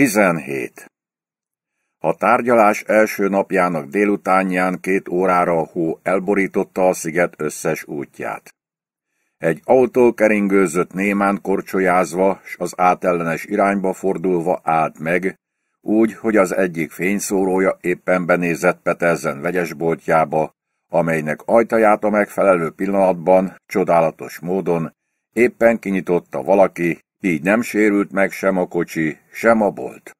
17. A tárgyalás első napjának délutánján két órára a hó elborította a sziget összes útját. Egy autó keringőzött némán korcsolyázva, s az átellenes irányba fordulva állt meg, úgy, hogy az egyik fényszórója éppen benézett Peterzen vegyesboltjába, amelynek ajtaját a megfelelő pillanatban, csodálatos módon éppen kinyitotta valaki, így nem sérült meg sem a kocsi, sem a bolt.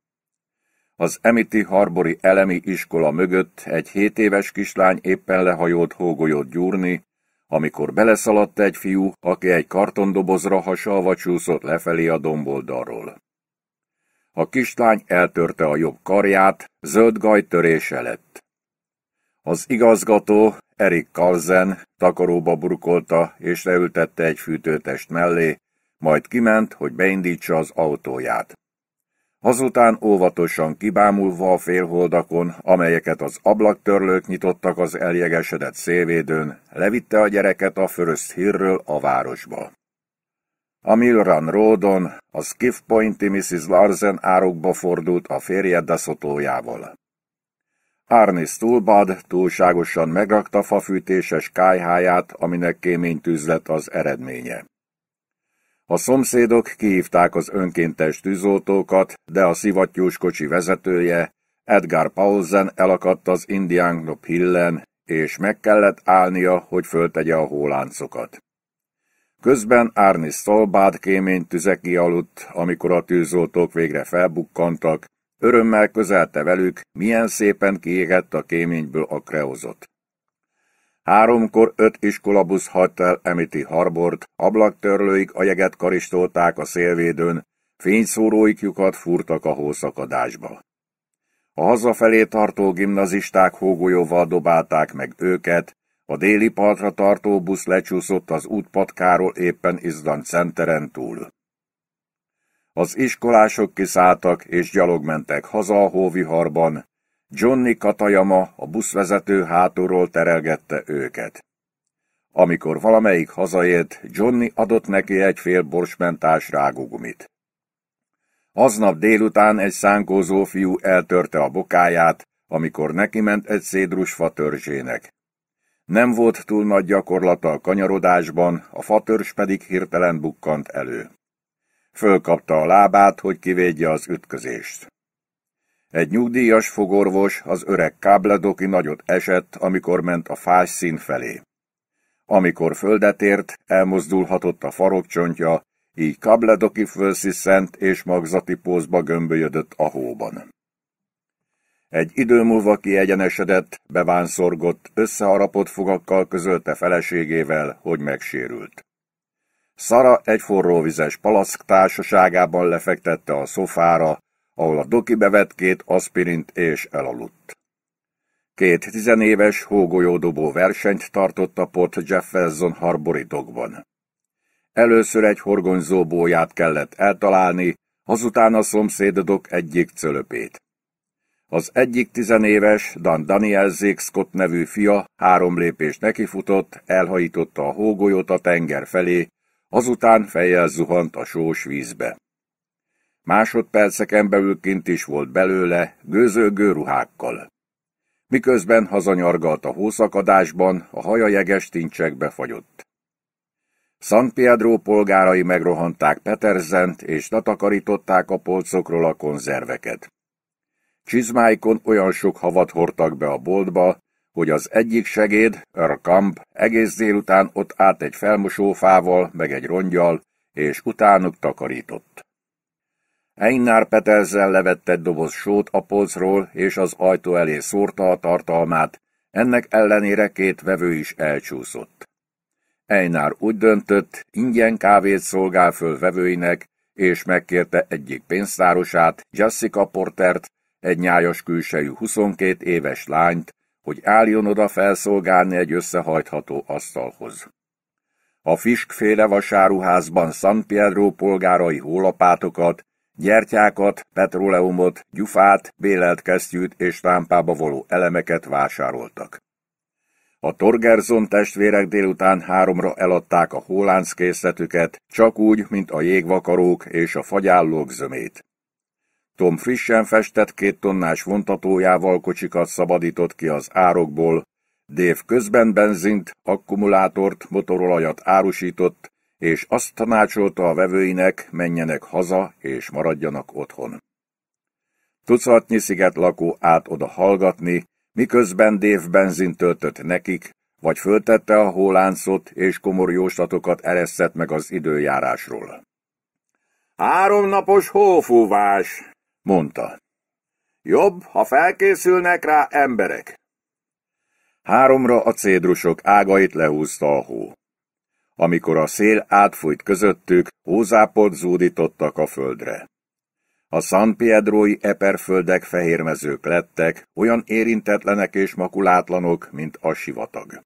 Az Emiti Harbori elemi iskola mögött egy hét éves kislány éppen lehajolt hógolyót gyúrni, amikor beleszaladt egy fiú, aki egy kartondobozra hasalva csúszott lefelé a domboldalról. A kislány eltörte a jobb karját, zöld törése lett. Az igazgató, Erik Kalzen, takaróba burkolta és leültette egy fűtőtest mellé, majd kiment, hogy beindítsa az autóját. Azután óvatosan kibámulva a félholdakon, amelyeket az ablaktörlők nyitottak az eljegesedett szélvédőn, levitte a gyereket a fölöszt hírről a városba. A Milran Ródon, a Skiff Pointi Mrs. Larsen árokba fordult a férje deszotójával. Arnie Stulbad túlságosan megrakta fafűtéses kájháját, aminek kémény tűz lett az eredménye. A szomszédok kihívták az önkéntes tűzoltókat, de a szivattyús kocsi vezetője, Edgar Paulsen elakadt az Indiángnop hillen, és meg kellett állnia, hogy föltegye a hóláncokat. Közben Arnis Szolbád kémény tüze kialudt, amikor a tűzoltók végre felbukkantak, örömmel közelte velük, milyen szépen kiégett a kéményből a kreozot. Háromkor öt iskolabusz hagyta el Emiti Harbort, ablaktörlőik a jeget karistolták a szélvédőn, fényszóróikjukat furtak a hószakadásba. A hazafelé tartó gimnazisták hógolyóval dobálták meg őket, a déli partra tartó busz lecsúszott az útpatkáról éppen Izdan centeren túl. Az iskolások kiszálltak és gyalogmentek haza a hóviharban, Johnny Katayama, a buszvezető hátulról terelgette őket. Amikor valamelyik hazaért, Johnny adott neki egy fél borsmentás rágugumit. Aznap délután egy szánkózó fiú eltörte a bokáját, amikor nekiment egy szédrus fatörzsének. Nem volt túl nagy gyakorlata a kanyarodásban, a fatörzs pedig hirtelen bukkant elő. Fölkapta a lábát, hogy kivédje az ütközést. Egy nyugdíjas fogorvos, az öreg kábledoki nagyot esett, amikor ment a fás szín felé. Amikor földet ért, elmozdulhatott a farokcsontja, így kabledoki fölsziszent és magzati pózba gömbölyödött a hóban. Egy idő múlva kiegyenesedett, bevánszorgott, összeharapott fogakkal közölte feleségével, hogy megsérült. Szara egy forróvizes palaszk társaságában lefektette a szofára, ahol a doki bevett két aspirint és elaludt. Két tizenéves hógolyódobó versenyt tartott a Port Jefferson Harbori dogban. Először egy horgonyzó bóját kellett eltalálni, azután a szomszédodok egyik cölöpét. Az egyik tizenéves Dan Daniel Zick Scott nevű fia három lépés nekifutott, elhajította a hógolyót a tenger felé, azután fejjel zuhant a sós vízbe. Másodperceken belül kint is volt belőle, gőzölgő ruhákkal. Miközben hazanyargalt a hószakadásban, a haja jeges tincsekbe fagyott. San Piedro polgárai megrohanták Peterzent, és letakarították a polcokról a konzerveket. Csizmáikon olyan sok havat hordtak be a boltba, hogy az egyik segéd, Örkamp, egész délután ott állt egy felmosófával, meg egy rongyal, és utánuk takarított. Einar Petelsen levett egy doboz sót a polcról, és az ajtó elé szórta a tartalmát, ennek ellenére két vevő is elcsúszott. Einár úgy döntött, ingyen kávét szolgál föl vevőinek, és megkérte egyik pénztárosát, Jessica Portert, egy nyájas külsejű 22 éves lányt, hogy álljon oda felszolgálni egy összehajtható asztalhoz. A fiskféle vasáruházban San Pedro polgárai hólapátokat, Gyertyákat, petróleumot, gyufát, bélelt kesztyűt és rámpába voló elemeket vásároltak. A Torgerzon testvérek délután háromra eladták a hólánc készletüket, csak úgy, mint a jégvakarók és a fagyállók zömét. Tom frissen festett két tonnás vontatójával kocsikat szabadított ki az árokból, Dév közben benzint, akkumulátort, motorolajat árusított, és azt tanácsolta a vevőinek, menjenek haza és maradjanak otthon. Tucatnyi sziget lakó át oda hallgatni, miközben Dév benzint töltött nekik, vagy föltette a hóláncot és komor jóslatokat eresztett meg az időjárásról. Háromnapos hófúvás, mondta. Jobb, ha felkészülnek rá emberek. Háromra a cédrusok ágait lehúzta a hó amikor a szél átfújt közöttük, hózápot zúdítottak a földre. A San Piedrói eperföldek fehérmezők lettek, olyan érintetlenek és makulátlanok, mint a sivatag.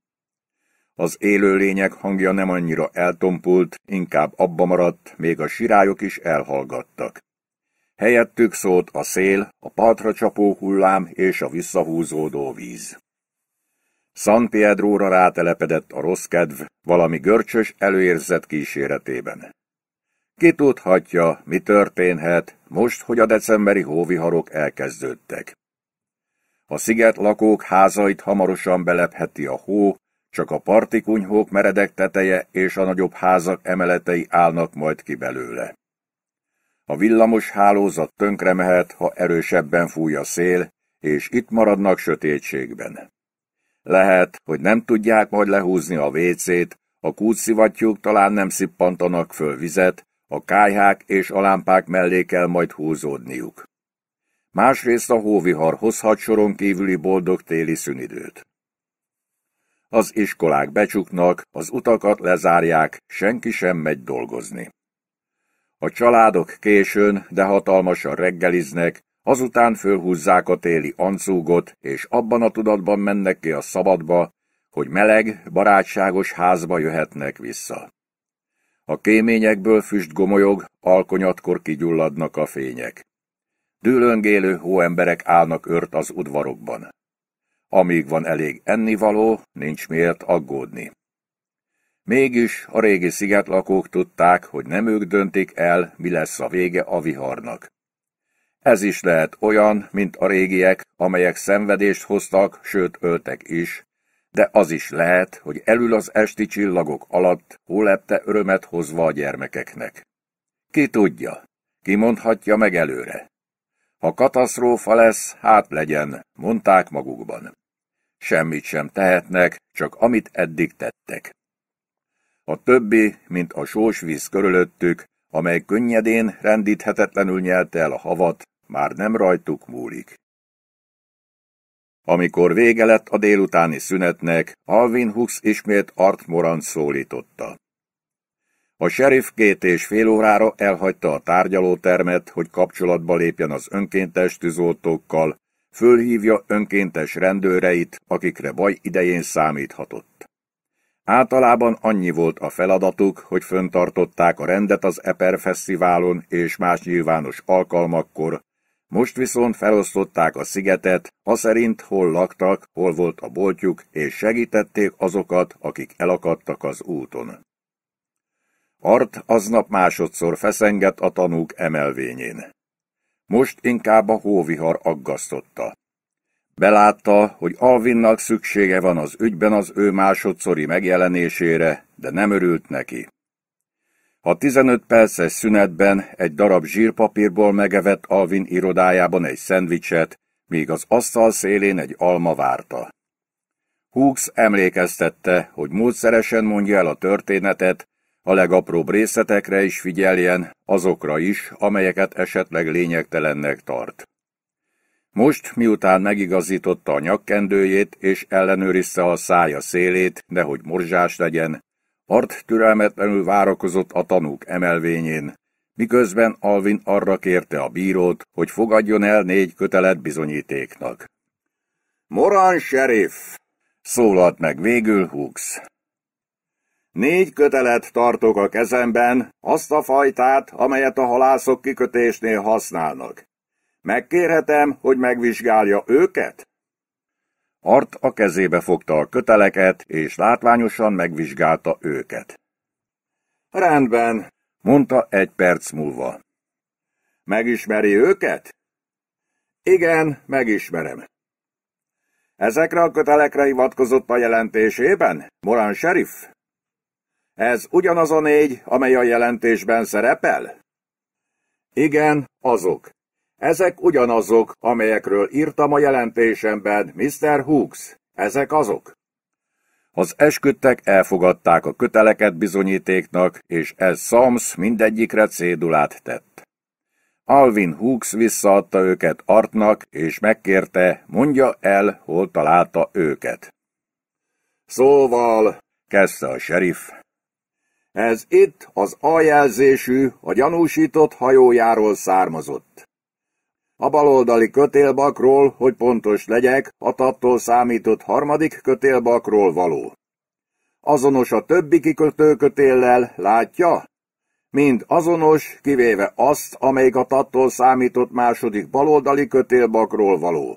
Az élőlények hangja nem annyira eltompult, inkább abba maradt, még a sirályok is elhallgattak. Helyettük szólt a szél, a partra csapó hullám és a visszahúzódó víz. San Piedróra rátelepedett a rossz kedv valami görcsös előérzet kíséretében. Ki tudhatja, mi történhet, most, hogy a decemberi hóviharok elkezdődtek. A sziget lakók házait hamarosan belepheti a hó, csak a partikunyhók meredek teteje és a nagyobb házak emeletei állnak majd ki belőle. A villamos hálózat tönkre mehet, ha erősebben fúj a szél, és itt maradnak sötétségben. Lehet, hogy nem tudják majd lehúzni a vécét, a kútszivattyúk talán nem szippantanak föl vizet, a kájhák és a lámpák mellé kell majd húzódniuk. Másrészt a hóvihar hozhat soron kívüli boldog téli szünidőt. Az iskolák becsuknak, az utakat lezárják, senki sem megy dolgozni. A családok későn, de hatalmasan reggeliznek, Azután fölhúzzák a téli ancúgot, és abban a tudatban mennek ki a szabadba, hogy meleg, barátságos házba jöhetnek vissza. A kéményekből füst gomolyog, alkonyatkor kigyulladnak a fények. Dülöngélő hóemberek állnak ört az udvarokban. Amíg van elég ennivaló, nincs miért aggódni. Mégis a régi szigetlakók tudták, hogy nem ők döntik el, mi lesz a vége a viharnak. Ez is lehet olyan, mint a régiek, amelyek szenvedést hoztak, sőt öltek is, de az is lehet, hogy elül az esti csillagok alatt hólepte örömet hozva a gyermekeknek. Ki tudja, ki mondhatja meg előre. Ha katasztrófa lesz, hát legyen, mondták magukban. Semmit sem tehetnek, csak amit eddig tettek. A többi, mint a sós víz körülöttük, amely könnyedén, rendíthetetlenül nyelte el a havat, már nem rajtuk múlik. Amikor vége lett a délutáni szünetnek, Alvin Hux ismét Art Moran szólította. A sheriff két és fél órára elhagyta a tárgyalótermet, hogy kapcsolatba lépjen az önkéntes tűzoltókkal, fölhívja önkéntes rendőreit, akikre baj idején számíthatott. Általában annyi volt a feladatuk, hogy föntartották a rendet az Eper Fesztiválon és más nyilvános alkalmakkor, most viszont felosztották a szigetet, szerint hol laktak, hol volt a boltjuk, és segítették azokat, akik elakadtak az úton. Art aznap másodszor feszengett a tanúk emelvényén. Most inkább a hóvihar aggasztotta. Belátta, hogy Alvinnak szüksége van az ügyben az ő másodszori megjelenésére, de nem örült neki. A 15 perces szünetben egy darab zsírpapírból megevett Alvin irodájában egy szendvicset, míg az asztal szélén egy alma várta. Hooks emlékeztette, hogy módszeresen mondja el a történetet, a legapróbb részletekre is figyeljen, azokra is, amelyeket esetleg lényegtelennek tart. Most, miután megigazította a nyakkendőjét és ellenőrizte a szája szélét, nehogy morzsás legyen, Art türelmetlenül várakozott a tanúk emelvényén, miközben Alvin arra kérte a bírót, hogy fogadjon el négy kötelet bizonyítéknak. Moran sheriff! szólalt meg végül Hux. Négy kötelet tartok a kezemben, azt a fajtát, amelyet a halászok kikötésnél használnak. Megkérhetem, hogy megvizsgálja őket? Art a kezébe fogta a köteleket, és látványosan megvizsgálta őket. Rendben, mondta egy perc múlva. Megismeri őket? Igen, megismerem. Ezekre a kötelekre hivatkozott a jelentésében, Morán Sheriff? Ez ugyanaz a négy, amely a jelentésben szerepel? Igen, azok. Ezek ugyanazok, amelyekről írtam a jelentésemben, Mr. Hooks. Ezek azok. Az esküdtek elfogadták a köteleket bizonyítéknak, és ez Sams mindegyikre cédulát tett. Alvin Hooks visszaadta őket Artnak, és megkérte, mondja el, hol találta őket. Szóval, kezdte a serif. Ez itt az aljelzésű, a gyanúsított hajójáról származott. A baloldali kötélbakról, hogy pontos legyek, a tattól számított harmadik kötélbakról való. Azonos a többi kikötőkötéllel, látja? Mind azonos, kivéve azt, amelyik a tattól számított második baloldali kötélbakról való.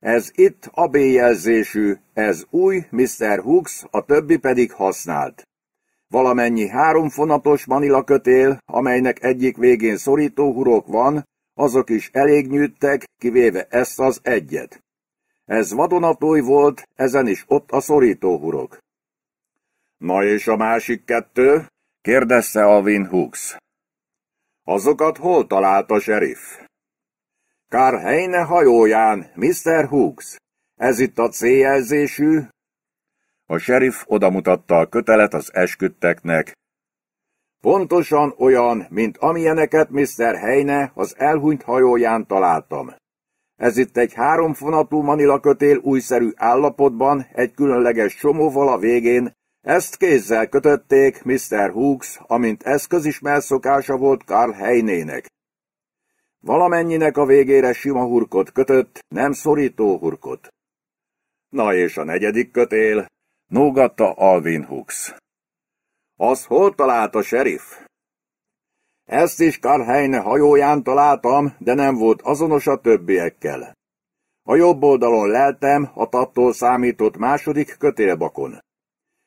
Ez itt a B jelzésű, ez új, Mr. Hooks, a többi pedig használt. Valamennyi háromfonatos manila kötél, amelynek egyik végén szorító hurok van, azok is elég nyűttek, kivéve ezt az egyet. Ez vadonatúj volt, ezen is ott a szorítóhurok. Na és a másik kettő? kérdezte Alvin Hooks. Azokat hol talált a serif? Kár hajóján, Mr. Hooks. Ez itt a céljelzésű. A serif odamutatta a kötelet az esküdteknek, Pontosan olyan, mint amilyeneket Mr. Heine az elhunyt hajóján találtam. Ez itt egy háromfonatú manila kötél újszerű állapotban, egy különleges csomóval a végén, ezt kézzel kötötték Mr. Hooks, amint eszközismert szokása volt Karl Heinének. Valamennyinek a végére sima hurkot kötött, nem szorító hurkot. Na és a negyedik kötél, nógatta Alvin Hooks. Az hol a sheriff? Ezt is Karhelyne hajóján találtam, de nem volt azonos a többiekkel. A jobb oldalon leltem a tattól számított második kötélbakon.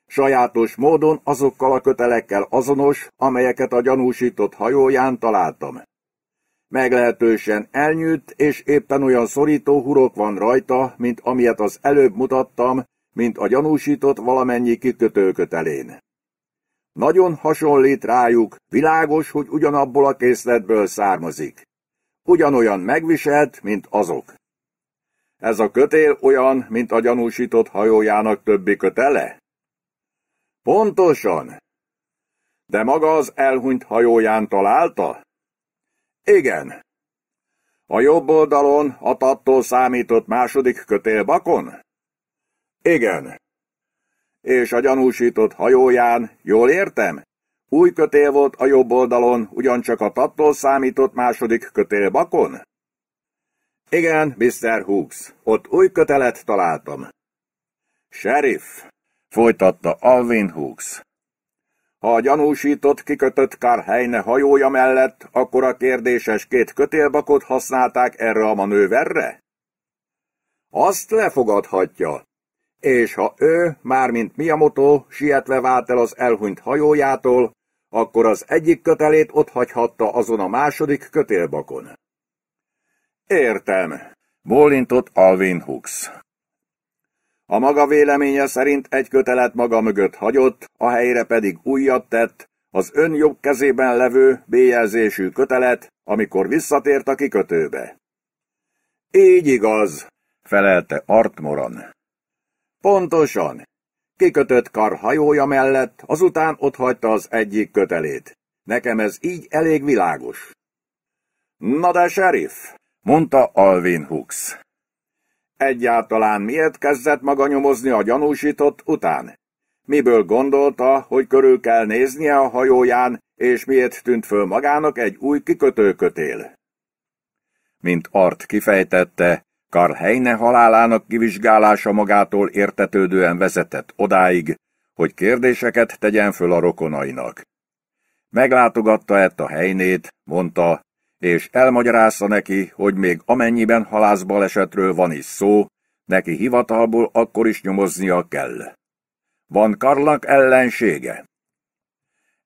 Sajátos módon azokkal a kötelekkel azonos, amelyeket a gyanúsított hajóján találtam. Meglehetősen elnyűtt, és éppen olyan szorító hurok van rajta, mint amilyet az előbb mutattam, mint a gyanúsított valamennyi kikötőkötelén. Nagyon hasonlít rájuk, világos, hogy ugyanabból a készletből származik. Ugyanolyan megviselt, mint azok. Ez a kötél olyan, mint a gyanúsított hajójának többi kötele? Pontosan. De maga az elhunyt hajóján találta? Igen. A jobb oldalon, a tattól számított második kötélbakon? Igen és a gyanúsított hajóján, jól értem? Új kötél volt a jobb oldalon, ugyancsak a tattól számított második kötél bakon? Igen, Mr. Hooks, ott új kötelet találtam. Sheriff, folytatta Alvin Hooks. Ha a gyanúsított kikötött Karhelyne hajója mellett, akkor a kérdéses két kötélbakot használták erre a manőverre? Azt lefogadhatja, és ha ő, mármint Miyamoto, sietve vált el az elhunyt hajójától, akkor az egyik kötelét ott hagyhatta azon a második kötélbakon. Értem, bólintott Alvin Hooks. A maga véleménye szerint egy kötelet maga mögött hagyott, a helyre pedig újat tett, az ön jobb kezében levő bélyezésű kötelet, amikor visszatért a kikötőbe. Így igaz, felelte Artmoran. Pontosan. Kikötött kar hajója mellett, azután hagyta az egyik kötelét. Nekem ez így elég világos. Na de, sheriff, mondta Alvin Hooks. Egyáltalán miért kezdett maga nyomozni a gyanúsított után? Miből gondolta, hogy körül kell néznie a hajóján, és miért tűnt föl magának egy új kikötőkötél? Mint Art kifejtette, Karl Heine halálának kivizsgálása magától értetődően vezetett odáig, hogy kérdéseket tegyen föl a rokonainak. Meglátogatta ezt a helynét, mondta, és elmagyarázta neki, hogy még amennyiben halászbalesetről van is szó, neki hivatalból akkor is nyomoznia kell. Van Karlnak ellensége?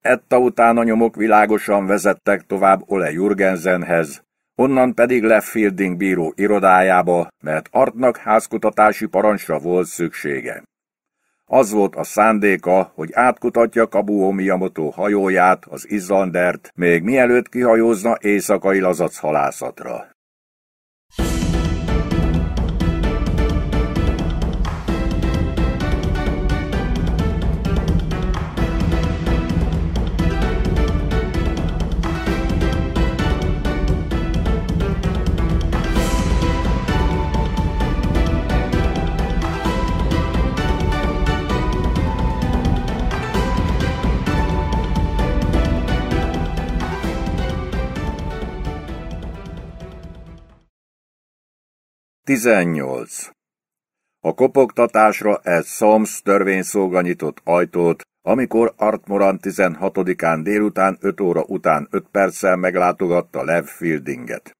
Etta után a nyomok világosan vezettek tovább Ole Jürgensenhez, onnan pedig Leffielding bíró irodájába, mert Artnak házkutatási parancsra volt szüksége. Az volt a szándéka, hogy átkutatja Kabuo Miyamoto hajóját, az Izlandert, még mielőtt kihajózna éjszakai lazac halászatra. 18. A kopogtatásra ez szomsz törvényszolga nyitott ajtót, amikor Artmoran 16-án délután 5 óra után 5 perccel meglátogatta Lev Fieldinget.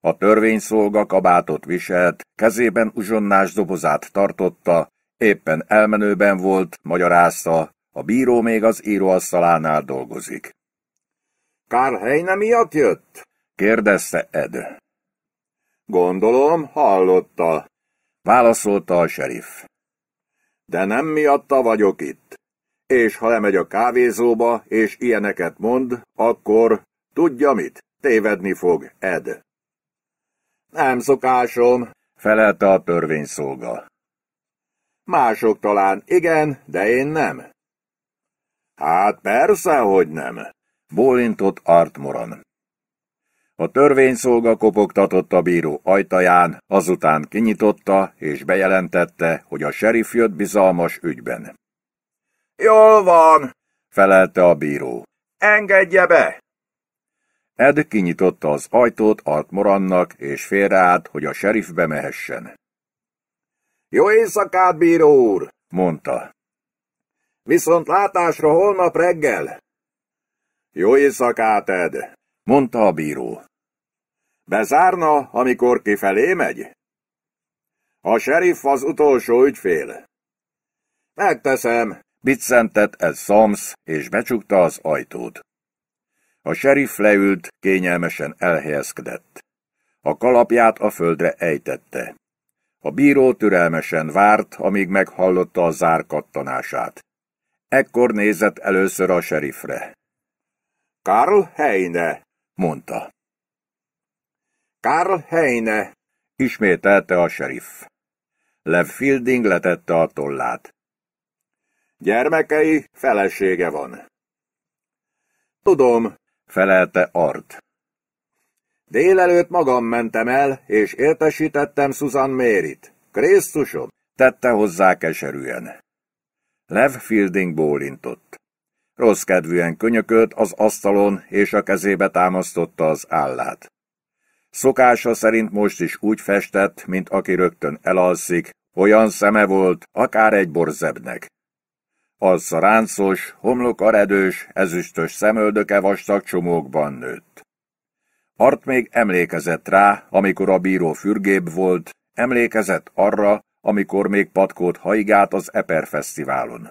A törvényszolga kabátot viselt, kezében uzsonnás dobozát tartotta, éppen elmenőben volt, magyarázta, a bíró még az íróasztalánál dolgozik. Kár Heine miatt jött? kérdezte Ed. Gondolom, hallotta, válaszolta a serif. De nem miatta vagyok itt. És ha lemegy a kávézóba, és ilyeneket mond, akkor tudja mit, tévedni fog Ed. Nem szokásom, felelte a törvényszolga. Mások talán igen, de én nem. Hát persze, hogy nem, bólintott Artmoran. A törvényszolga kopogtatott a bíró ajtaján, azután kinyitotta és bejelentette, hogy a serif jött bizalmas ügyben. Jól van, felelte a bíró. Engedje be! Ed kinyitotta az ajtót Art Morannak és félreállt, hogy a serif bemehessen. Jó éjszakát, bíró úr! mondta. Viszont látásra holnap reggel! Jó éjszakát, Ed! mondta a bíró. Bezárna, amikor kifelé megy? A sheriff az utolsó ügyfél. Megteszem, biccentett ez Szomsz, és becsukta az ajtót. A sheriff leült, kényelmesen elhelyezkedett. A kalapját a földre ejtette. A bíró türelmesen várt, amíg meghallotta a zár kattanását. Ekkor nézett először a sheriffre. Karl Heine, mondta. Karl Heine! ismételte a sheriff. Lev Fielding letette a tollát. Gyermekei, felesége van. Tudom, felelte Art. Délelőtt magam mentem el, és értesítettem Susan Mérit. Krisztusom, tette hozzá keserűen. Lev Fielding bólintott. Rossz kedvűen könyökölt az asztalon, és a kezébe támasztotta az állát. Szokása szerint most is úgy festett, mint aki rögtön elalszik, olyan szeme volt, akár egy borzebnek. Az a homlok homlokaredős, ezüstös szemöldöke vastag csomókban nőtt. Art még emlékezett rá, amikor a bíró fürgébb volt, emlékezett arra, amikor még patkót haigált az Eper Fesztiválon.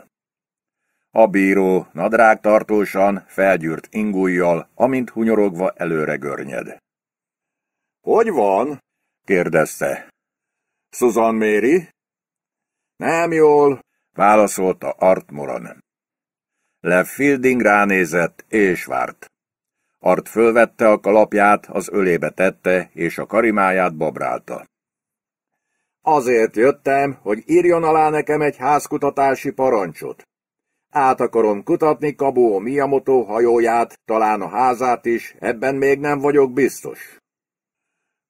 A bíró nadrágtartósan, felgyűrt ingújjal, amint hunyorogva előre görnyed. Hogy van? kérdezte. Susan Méri? Nem jól, válaszolta Art Moran. Le Fielding ránézett és várt. Art fölvette a kalapját, az ölébe tette, és a karimáját babrálta. Azért jöttem, hogy írjon alá nekem egy házkutatási parancsot. Át akarom kutatni Kabó Miyamoto hajóját, talán a házát is, ebben még nem vagyok biztos.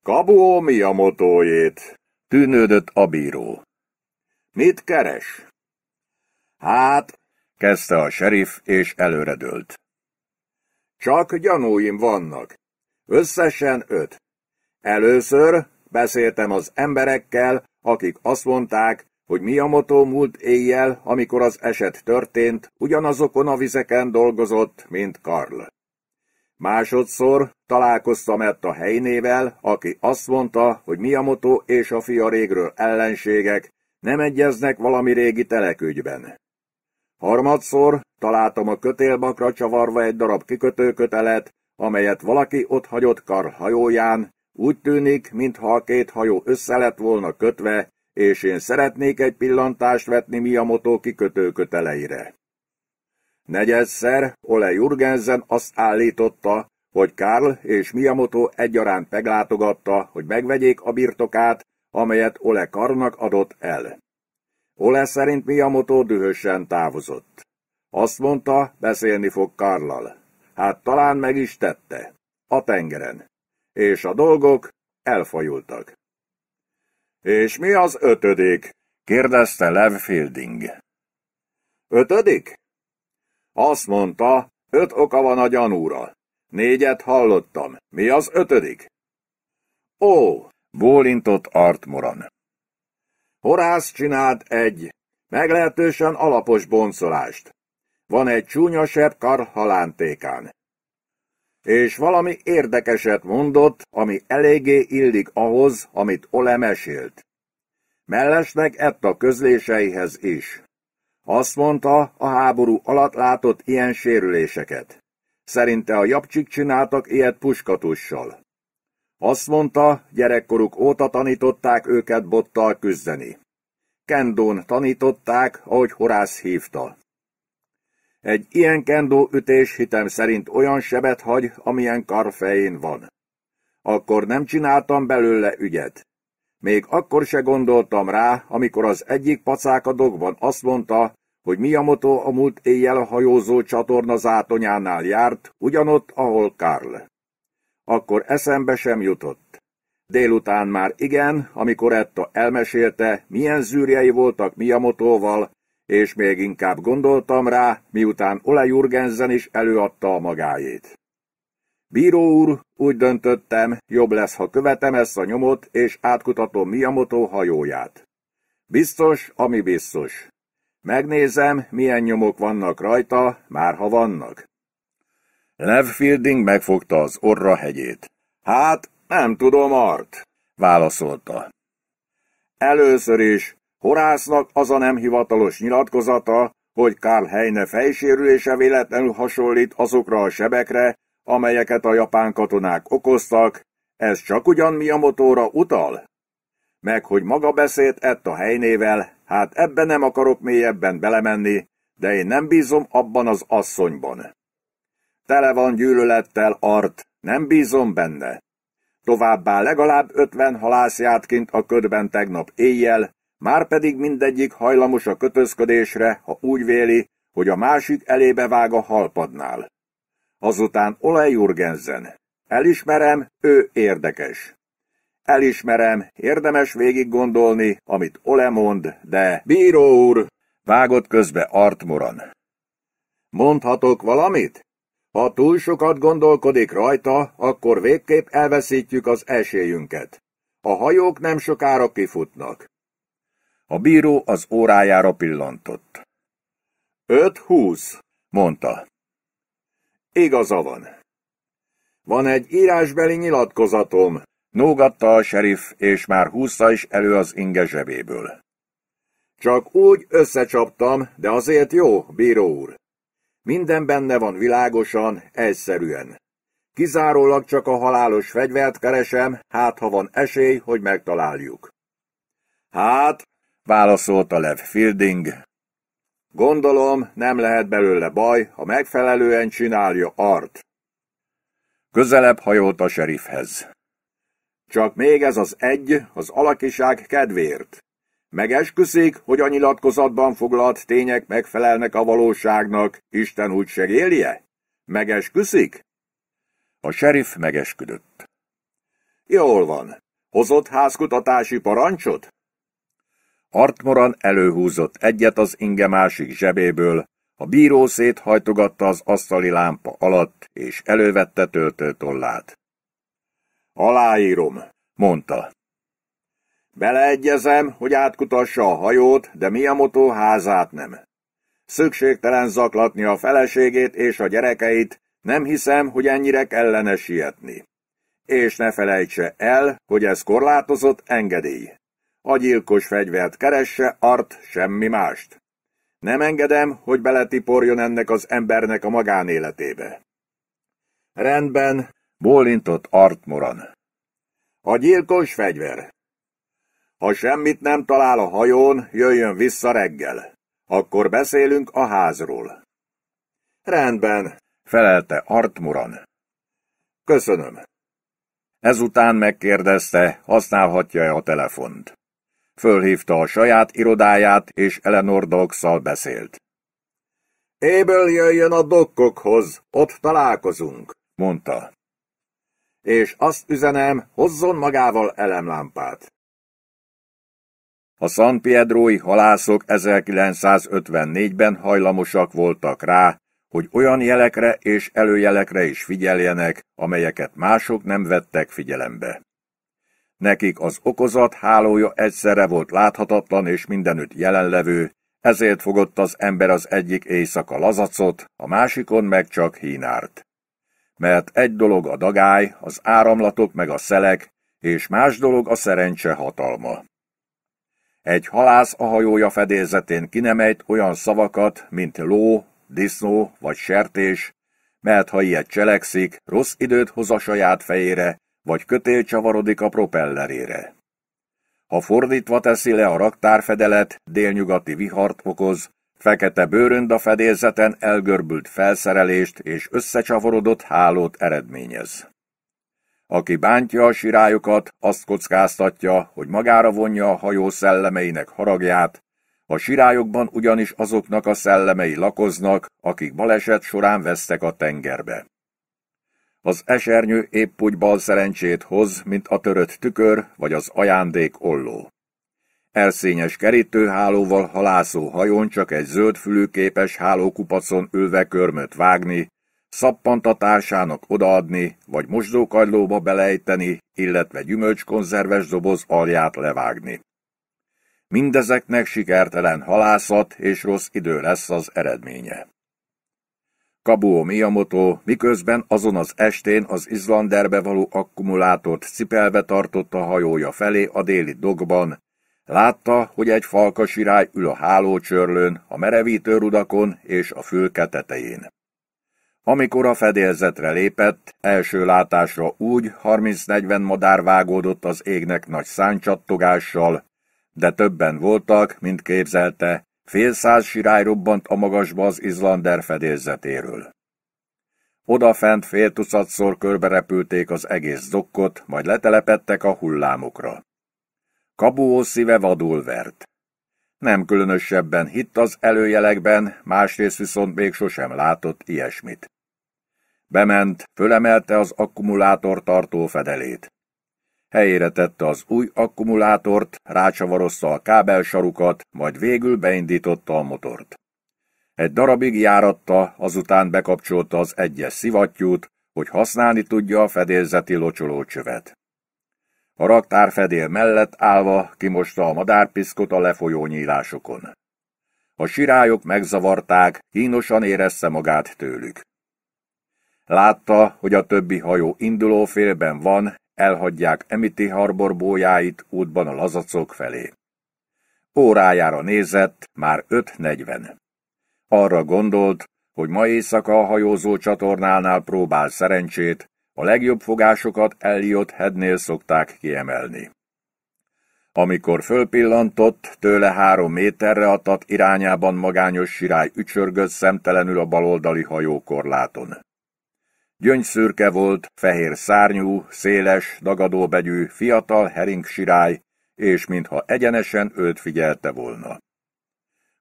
Kabuo Miyamotójét, tűnődött a bíró. Mit keres? Hát, kezdte a serif, és előredőlt. Csak gyanúim vannak. Összesen öt. Először beszéltem az emberekkel, akik azt mondták, hogy Miyamoto múlt éjjel, amikor az eset történt, ugyanazokon a vizeken dolgozott, mint Karl. Másodszor találkoztam ett a helynével, aki azt mondta, hogy Miyamoto és a fia régről ellenségek, nem egyeznek valami régi telekügyben. Harmadszor találtam a kötélbakra csavarva egy darab kikötőkötelet, amelyet valaki ott hagyott kar hajóján, úgy tűnik, mintha a két hajó össze lett volna kötve, és én szeretnék egy pillantást vetni Miyamoto kikötőköteleire. Negyedszer Ole Jurgensen azt állította, hogy Karl és Miyamoto egyaránt meglátogatta, hogy megvegyék a birtokát, amelyet Ole Karnak adott el. Ole szerint Miyamoto dühösen távozott. Azt mondta, beszélni fog Karlal. Hát talán meg is tette. A tengeren. És a dolgok elfajultak. És mi az ötödik? kérdezte Lev Fielding. Ötödik? Azt mondta, öt oka van a gyanúra. Négyet hallottam. Mi az ötödik? Ó, bólintott Artmoran. Horász csinált egy, meglehetősen alapos boncolást. Van egy csúnyasabb kar halántékán. És valami érdekeset mondott, ami eléggé illik ahhoz, amit Ole mesélt. Mellesnek ett a közléseihez is. Azt mondta, a háború alatt látott ilyen sérüléseket. Szerinte a japcsik csináltak ilyet puskatussal. Azt mondta, gyerekkoruk óta tanították őket bottal küzdeni. Kendón tanították, ahogy Horász hívta. Egy ilyen kendó ütés hitem szerint olyan sebet hagy, amilyen karfején van. Akkor nem csináltam belőle ügyet. Még akkor se gondoltam rá, amikor az egyik pacákadokban azt mondta, hogy Miyamoto a múlt éjjel a hajózó csatorna zátonyánál járt, ugyanott, ahol Karl. Akkor eszembe sem jutott. Délután már igen, amikor Etta elmesélte, milyen zűrjei voltak Miyamotoval, és még inkább gondoltam rá, miután Ole Jurgensen is előadta a magájét. Bíró úr, úgy döntöttem, jobb lesz, ha követem ezt a nyomot, és átkutatom Miyamoto hajóját. Biztos, ami biztos. Megnézem, milyen nyomok vannak rajta, már ha vannak. Lev Fielding megfogta az orra hegyét. Hát, nem tudom, Art, válaszolta. Először is, Horásznak az a nem hivatalos nyilatkozata, hogy Karl Heine fejsérülése véletlenül hasonlít azokra a sebekre, amelyeket a japán katonák okoztak, ez csak ugyan mi a motorra utal? Meg, hogy maga beszélt ett a helynével, hát ebben nem akarok mélyebben belemenni, de én nem bízom abban az asszonyban. Tele van gyűlölettel art, nem bízom benne. Továbbá legalább ötven járt kint a ködben tegnap éjjel, már pedig mindegyik hajlamos a kötözködésre, ha úgy véli, hogy a másik elébe vág a halpadnál. Azután Ole Jurgensen. Elismerem, ő érdekes. Elismerem, érdemes végig gondolni, amit Ole mond, de... Bíró úr! Vágott közbe Artmoran. Mondhatok valamit? Ha túl sokat gondolkodik rajta, akkor végképp elveszítjük az esélyünket. A hajók nem sokára kifutnak. A bíró az órájára pillantott. Öt húsz, mondta. Igaza van. Van egy írásbeli nyilatkozatom, nógatta a serif, és már húzta is elő az inge zsebéből. Csak úgy összecsaptam, de azért jó, bíró úr. Minden benne van világosan, egyszerűen. Kizárólag csak a halálos fegyvert keresem, hát ha van esély, hogy megtaláljuk. Hát, válaszolta Lev Fielding, Gondolom, nem lehet belőle baj, ha megfelelően csinálja Art. Közelebb hajolt a serifhez. Csak még ez az egy, az alakiság kedvéért. Megesküszik, hogy a nyilatkozatban foglalt tények megfelelnek a valóságnak, Isten úgy segélje? Megesküszik? A serif megesküdött. Jól van. Hozott házkutatási parancsot? Artmoran előhúzott egyet az inge másik zsebéből, a bíró széthajtogatta az asztali lámpa alatt, és elővette töltőtollát. Aláírom, mondta. Beleegyezem, hogy átkutassa a hajót, de mi a motó házát nem. Szükségtelen zaklatni a feleségét és a gyerekeit, nem hiszem, hogy ennyire kellene sietni. És ne felejtse el, hogy ez korlátozott engedély. A gyilkos fegyvert keresse, Art, semmi mást. Nem engedem, hogy beletiporjon ennek az embernek a magánéletébe. Rendben, bólintott Art Moran. A gyilkos fegyver. Ha semmit nem talál a hajón, jöjjön vissza reggel. Akkor beszélünk a házról. Rendben, felelte Art Moran. Köszönöm. Ezután megkérdezte, használhatja-e a telefont fölhívta a saját irodáját, és Eleanor Dogszal beszélt. Ébel jöjjön a dokkokhoz, ott találkozunk, mondta. És azt üzenem, hozzon magával elemlámpát. A San Piedrói halászok 1954-ben hajlamosak voltak rá, hogy olyan jelekre és előjelekre is figyeljenek, amelyeket mások nem vettek figyelembe. Nekik az okozat hálója egyszerre volt láthatatlan és mindenütt jelenlevő, ezért fogott az ember az egyik éjszaka lazacot, a másikon meg csak hínárt. Mert egy dolog a dagály, az áramlatok meg a szelek, és más dolog a szerencse hatalma. Egy halász a hajója fedélzetén kinemejt olyan szavakat, mint ló, disznó vagy sertés, mert ha ilyet cselekszik, rossz időt hoz a saját fejére, vagy kötél csavarodik a propellerére. Ha fordítva teszi le a raktárfedelet, délnyugati vihart okoz, fekete bőrönd a fedélzeten elgörbült felszerelést és összecsavarodott hálót eredményez. Aki bántja a sirályokat, azt kockáztatja, hogy magára vonja a hajó szellemeinek haragját, a sirályokban ugyanis azoknak a szellemei lakoznak, akik baleset során vesztek a tengerbe. Az esernyő épp úgy bal szerencsét hoz, mint a törött tükör vagy az ajándék olló. Erszényes kerítőhálóval halászó hajón csak egy zöld fülőképes hálókupacon ülve körmöt vágni, szappantatásának odaadni, vagy mosdókagylóba belejteni, illetve gyümölcskonzerves doboz alját levágni. Mindezeknek sikertelen halászat és rossz idő lesz az eredménye. Kabuo Miyamoto, miközben azon az estén az Izlanderbe való akkumulátort cipelve tartotta hajója felé a déli dogban, Látta, hogy egy falkasirály ül a hálócsörlőn, a merevítő rudakon és a fülke tetején. Amikor a fedélzetre lépett, első látásra úgy 30-40 madár vágódott az égnek nagy száncsattogással, de többen voltak, mint képzelte, Fél száz sirály robbant a magasba az Izlander fedélzetéről. Odafent fél tucatszor körberepülték az egész dokkot, majd letelepettek a hullámokra. Kabó szíve vadul vert. Nem különösebben hitt az előjelekben, másrészt viszont még sosem látott ilyesmit. Bement, fölemelte az akkumulátor tartó fedelét. Helyére tette az új akkumulátort, rácsavarozta a kábelsarukat, majd végül beindította a motort. Egy darabig járatta, azután bekapcsolta az egyes szivattyút, hogy használni tudja a fedélzeti locsolócsövet. A fedél mellett állva kimosta a madárpiszkot a lefolyó nyílásokon. A sirályok megzavarták, kínosan érezte magát tőlük. Látta, hogy a többi hajó indulófélben van, elhagyják Emiti Harbor bójáit útban a lazacok felé. Órájára nézett, már 5.40. Arra gondolt, hogy ma éjszaka a hajózó csatornánál próbál szerencsét, a legjobb fogásokat Elliot Hednél szokták kiemelni. Amikor fölpillantott, tőle három méterre adott irányában magányos sirály ücsörgött szemtelenül a baloldali hajókorláton. Gyöngyszürke volt, fehér szárnyú, széles, dagadóbegyű, fiatal sirály, és mintha egyenesen őt figyelte volna.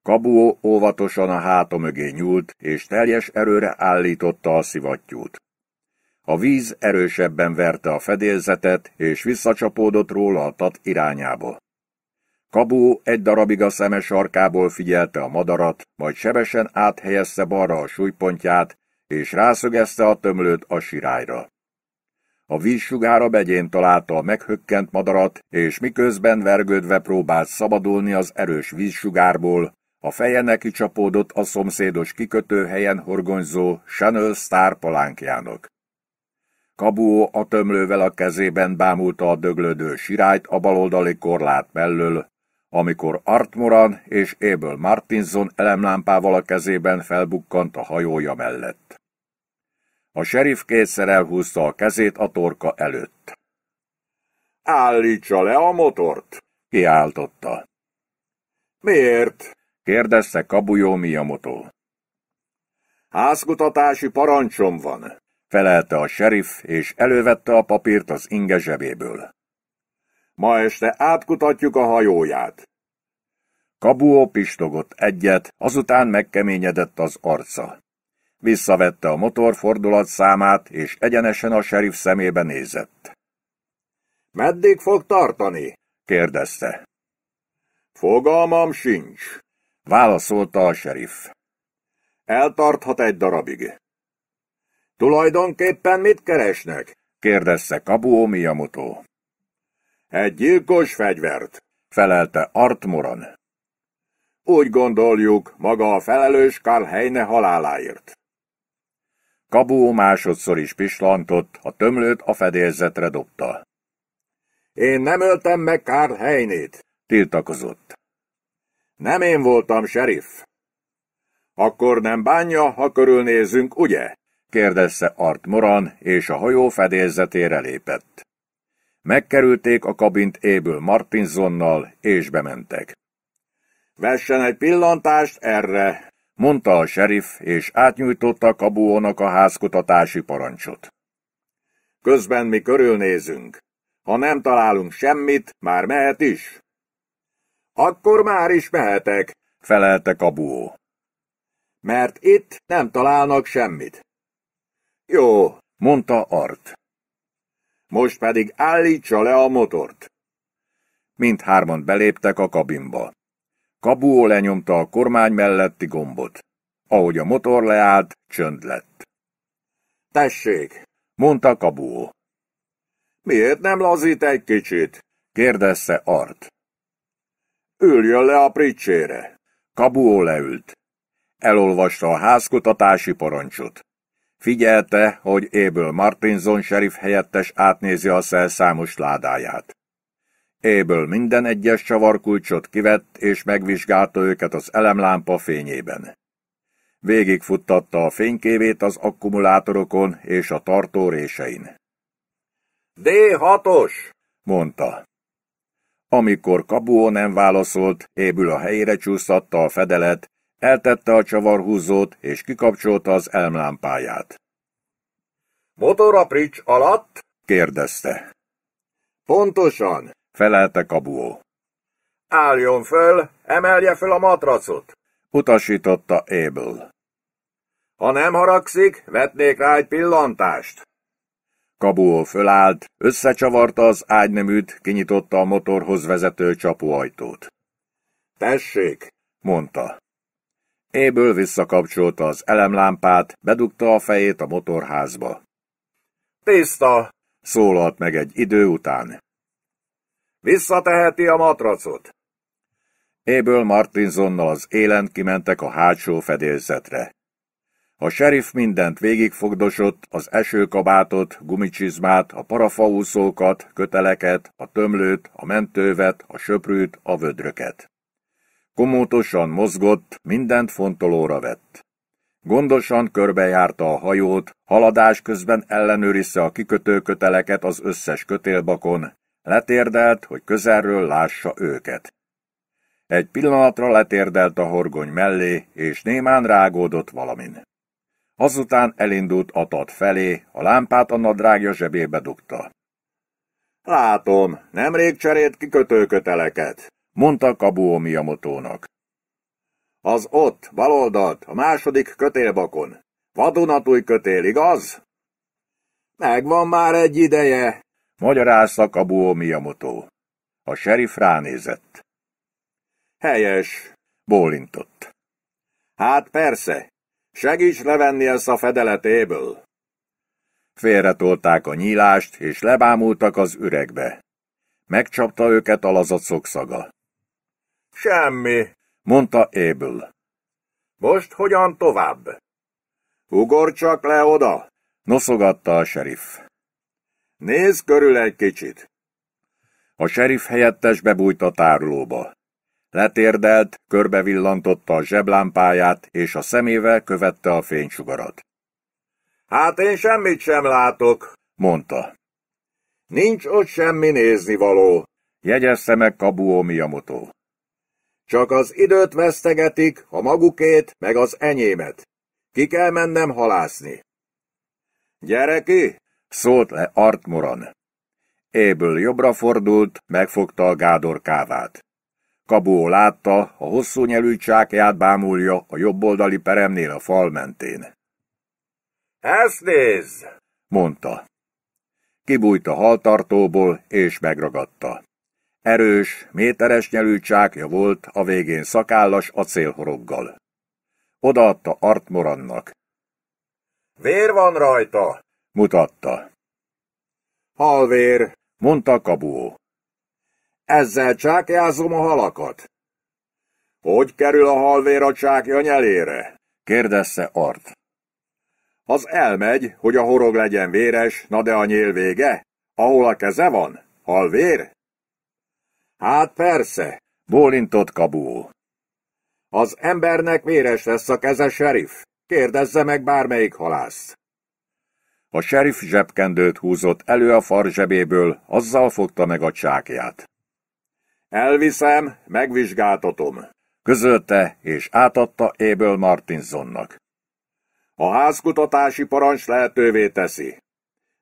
Kabuó óvatosan a háta mögé nyúlt, és teljes erőre állította a szivattyút. A víz erősebben verte a fedélzetet, és visszacsapódott róla a tat irányába. Kabó egy darabig a szeme sarkából figyelte a madarat, majd sebesen áthelyezte balra a súlypontját, és rászögezte a tömlőt a sirályra. A vízsugára begyén találta a meghökkent madarat, és miközben vergődve próbált szabadulni az erős vízsugárból, a feje neki csapódott a szomszédos kikötőhelyen horgonyzó Chanel Star palánkjának. Kabuó a tömlővel a kezében bámulta a döglődő sirályt a baloldali korlát mellől, amikor Artmoran és Abel Martinson elemlámpával a kezében felbukkant a hajója mellett. A serif kétszer elhúzta a kezét a torka előtt. Állítsa le a motort, kiáltotta. Miért? kérdezte Kabujó Miyamoto. Házkutatási parancsom van, felelte a serif, és elővette a papírt az inge zsebéből. Ma este átkutatjuk a hajóját. Kabuó pistogott egyet, azután megkeményedett az arca. Visszavette a motor számát és egyenesen a serif szemébe nézett. Meddig fog tartani? kérdezte. Fogalmam sincs, válaszolta a serif. Eltarthat egy darabig. Tulajdonképpen mit keresnek? kérdezte Kabuo Miyamoto. Egy gyilkos fegyvert, felelte Art Moran. Úgy gondoljuk, maga a felelős Karl Heine haláláért. Kabó másodszor is pislantott, a tömlőt a fedélzetre dobta. Én nem öltem meg Karl Heinét, tiltakozott. Nem én voltam, sheriff. Akkor nem bánja, ha körülnézünk, ugye? kérdezte Art Moran, és a hajó fedélzetére lépett. Megkerülték a kabint éből Martinsonnal, és bementek. Vessen egy pillantást erre, mondta a serif, és átnyújtotta Kabuónak a házkutatási parancsot. Közben mi körülnézünk. Ha nem találunk semmit, már mehet is? Akkor már is mehetek, felelte Kabuó. Mert itt nem találnak semmit. Jó, mondta Art. Most pedig állítsa le a motort. Mindhárman beléptek a kabinba. Kabuó lenyomta a kormány melletti gombot. Ahogy a motor leállt, csönd lett. Tessék, mondta Kabuó. Miért nem lazít egy kicsit? kérdezte Art. Üljön le a pricsére. Kabuó leült. Elolvasta a házkutatási parancsot. Figyelte, hogy Éből Martinson serif helyettes átnézi a szelszámos ládáját. Éből minden egyes csavarkulcsot kivett, és megvizsgálta őket az elemlámpa fényében. futtatta a fényképét az akkumulátorokon és a tartó résein. D6-os! mondta. Amikor Kabuó nem válaszolt, Éből a helyére csúsztatta a fedelet, eltette a csavarhúzót és kikapcsolta az elemlámpáját. Motor a alatt? kérdezte. Pontosan, Felelte Kabuó. Álljon föl, emelje föl a matracot! Utasította Abel. Ha nem haragszik, vetnék rá egy pillantást. Kabuó fölállt, összecsavarta az ágyneműt, kinyitotta a motorhoz vezető csapóajtót. Tessék, mondta. Éből visszakapcsolta az elemlámpát, bedugta a fejét a motorházba. Tiszta, szólalt meg egy idő után. Visszateheti a matracot! Éből Martinsonnal az élen kimentek a hátsó fedélzetre. A serif mindent végigfogdosott, az esőkabátot, gumicsizmát, a parafaúszókat, köteleket, a tömlőt, a mentővet, a söprűt, a vödröket. Komótosan mozgott, mindent fontolóra vett. Gondosan körbejárta a hajót, haladás közben ellenőrizte a kikötőköteleket az összes kötélbakon, Letérdelt, hogy közelről lássa őket. Egy pillanatra letérdelt a horgony mellé, és némán rágódott valamin. Azután elindult a tat felé, a lámpát a nadrágja zsebébe dugta. Látom, nemrég cserélt ki kötőköteleket, mondta Kabuo Miyamotónak. Az ott, baloldalt, a második kötélbakon. Vadonatúj kötél, igaz? Megvan már egy ideje, Magyarázza Kabuo Miyamoto. A serif ránézett. Helyes, bólintott. Hát persze, segíts levenni ezt a fedeletéből. Félretolták a nyílást, és lebámultak az üregbe. Megcsapta őket a lazadt szokszaga. Semmi, mondta Ébül. Most hogyan tovább? Ugor csak le oda, noszogatta a serif. Nézz körül egy kicsit! A serif helyettes bebújt a tárlóba. Letérdelt, körbevillantotta a zseblámpáját, és a szemével követte a fénysugarat. Hát én semmit sem látok, mondta. Nincs ott semmi nézni való, jegyezte meg Kabuo Miyamoto. Csak az időt vesztegetik, a magukét, meg az enyémet. Ki kell mennem halászni. Gyere ki, Szólt le Artmoran. Éből jobbra fordult, megfogta a Gádor kávát. Kabó látta, a hosszú nyelű csákját bámulja a jobboldali peremnél a fal mentén. Ezt nézz! mondta. Kibújt a haltartóból, és megragadta. Erős, méteres nyelű csákja volt, a végén szakállas acélhoroggal. Odaadta Artmorannak. Vér van rajta! mutatta. Halvér, mondta Kabuó. Ezzel csákjázom a halakat. Hogy kerül a halvér a csákja nyelére? kérdezte Art. Az elmegy, hogy a horog legyen véres, na de a nyél vége? Ahol a keze van? Halvér? Hát persze, bólintott Kabuó. Az embernek véres lesz a keze, serif. Kérdezze meg bármelyik halászt. A serif zsebkendőt húzott elő a zsebéből, azzal fogta meg a csákját. Elviszem, megvizsgáltatom, közölte és átadta Ébel Martinsonnak. A házkutatási parancs lehetővé teszi.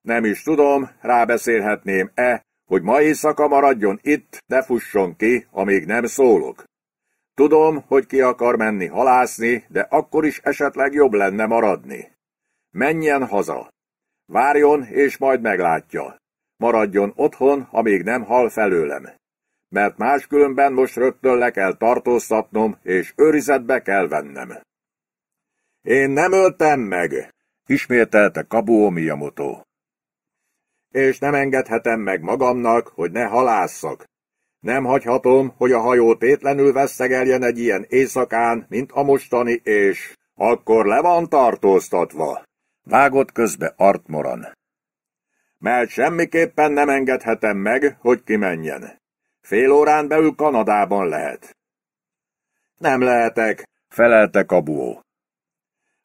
Nem is tudom, rábeszélhetném-e, hogy ma éjszaka maradjon itt, de fusson ki, amíg nem szólok. Tudom, hogy ki akar menni halászni, de akkor is esetleg jobb lenne maradni. Menjen haza. Várjon, és majd meglátja. Maradjon otthon, amíg nem hal felőlem. Mert máskülönben most rögtön le kell tartóztatnom, és őrizetbe kell vennem. Én nem öltem meg, ismételte Kabuo Miyamoto. És nem engedhetem meg magamnak, hogy ne halásszak. Nem hagyhatom, hogy a hajó tétlenül veszegeljen egy ilyen éjszakán, mint a mostani, és akkor le van tartóztatva. Vágott közbe Artmoran. Mert semmiképpen nem engedhetem meg, hogy kimenjen. Fél órán belül Kanadában lehet. Nem lehetek, felelte Kabuó.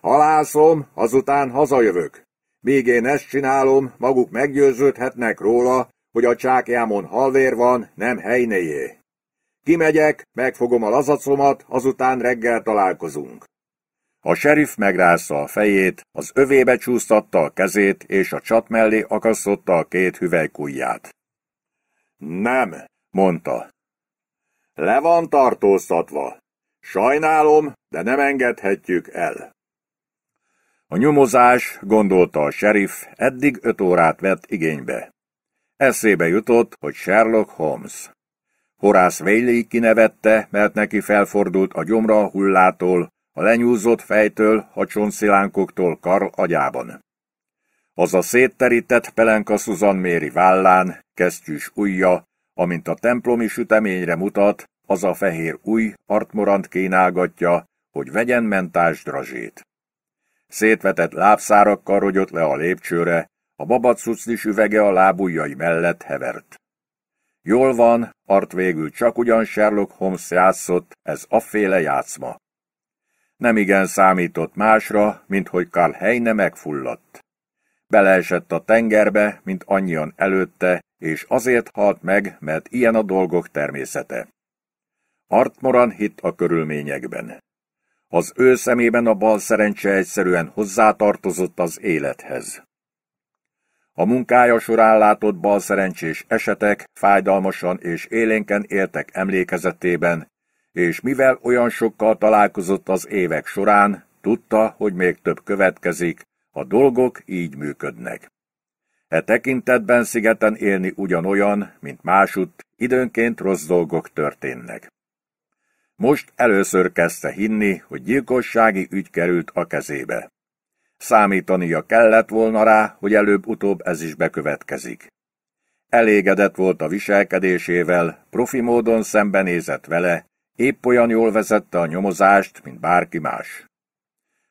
Halászom, azután hazajövök. Míg én ezt csinálom, maguk meggyőződhetnek róla, hogy a csákjámon halvér van, nem helynéjé. Kimegyek, megfogom a lazacomat, azután reggel találkozunk. A serif megrázta a fejét, az övébe csúsztatta a kezét, és a csat mellé akasztotta a két hüvelykujját. Nem, mondta. Le van tartóztatva. Sajnálom, de nem engedhetjük el. A nyomozás, gondolta a serif, eddig öt órát vett igénybe. Eszébe jutott, hogy Sherlock Holmes. Horász Whaley kinevette, mert neki felfordult a gyomra a hullától, a lenyúzott fejtől, a csonszilánkoktól kar agyában. Az a szétterített pelenka Susan Méri vállán, kesztyűs ujja, amint a templomi süteményre mutat, az a fehér új artmorant kínálgatja, hogy vegyen mentás drazsét. Szétvetett lábszárakkal rogyott le a lépcsőre, a babacucnis üvege a lábujjai mellett hevert. Jól van, Art végül csak ugyan Sherlock Holmes játszott, ez a féle játszma. Nem igen számított másra, mint hogy Karl Heine megfulladt. Beleesett a tengerbe, mint annyian előtte, és azért halt meg, mert ilyen a dolgok természete. Artmoran hitt a körülményekben. Az ő szemében a bal szerencse egyszerűen hozzátartozott az élethez. A munkája során látott balszerencsés esetek fájdalmasan és élénken éltek emlékezetében, és mivel olyan sokkal találkozott az évek során, tudta, hogy még több következik, a dolgok így működnek. E tekintetben szigeten élni ugyanolyan, mint másutt, időnként rossz dolgok történnek. Most először kezdte hinni, hogy gyilkossági ügy került a kezébe. Számítania kellett volna rá, hogy előbb-utóbb ez is bekövetkezik. Elégedett volt a viselkedésével, profi módon szembenézett vele, Épp olyan jól vezette a nyomozást, mint bárki más.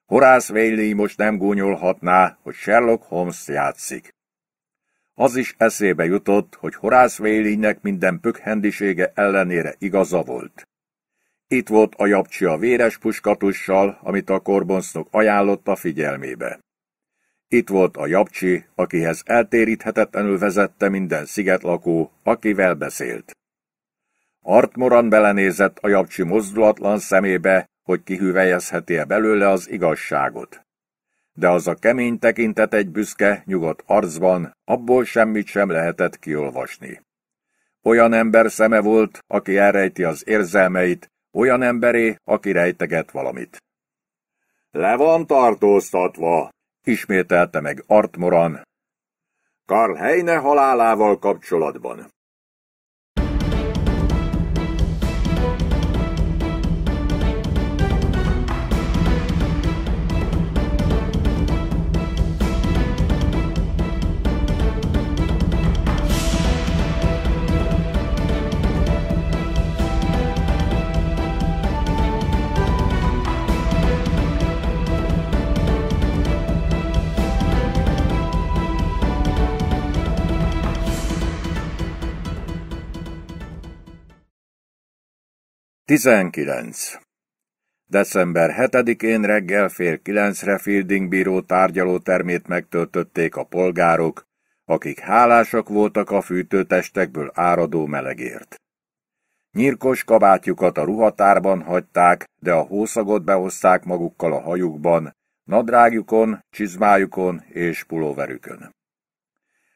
Horász Waley most nem gúnyolhatná, hogy Sherlock Holmes játszik. Az is eszébe jutott, hogy Horász waley minden pökhendisége ellenére igaza volt. Itt volt a japcsi a véres puskatussal, amit a korbonsznok ajánlott a figyelmébe. Itt volt a japcsi, akihez eltéríthetetlenül vezette minden szigetlakó, akivel beszélt. Artmoran belenézett a japcsi mozdulatlan szemébe, hogy kihüvelyezheti-e belőle az igazságot. De az a kemény tekintet egy büszke, nyugodt arcban, abból semmit sem lehetett kiolvasni. Olyan ember szeme volt, aki elrejti az érzelmeit, olyan emberé, aki rejteget valamit. Le van tartóztatva, ismételte meg Artmoran. Karl Heine halálával kapcsolatban. 19. December 7-én reggel fél kilencre Fielding bíró termét megtöltötték a polgárok, akik hálásak voltak a fűtőtestekből áradó melegért. Nyírkos kabátjukat a ruhatárban hagyták, de a hószagot behozták magukkal a hajukban, nadrágjukon, csizmájukon és pulóverükön.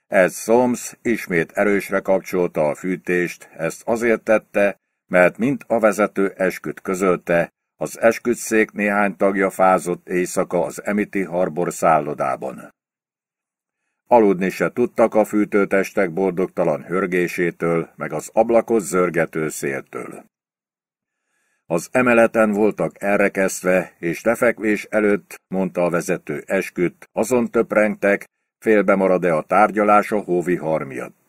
Ez Szomsz ismét erősre kapcsolta a fűtést, ezt azért tette, mert mint a vezető esküt közölte, az esküdszék néhány tagja fázott éjszaka az emiti harbor szállodában. Aludni se tudtak a fűtőtestek boldogtalan hörgésétől, meg az ablakos zörgető széltől. Az emeleten voltak elrekesztve, és lefekvés előtt, mondta a vezető esküt, azon töprengtek, félbe marad-e a tárgyalás a hóvihar miatt.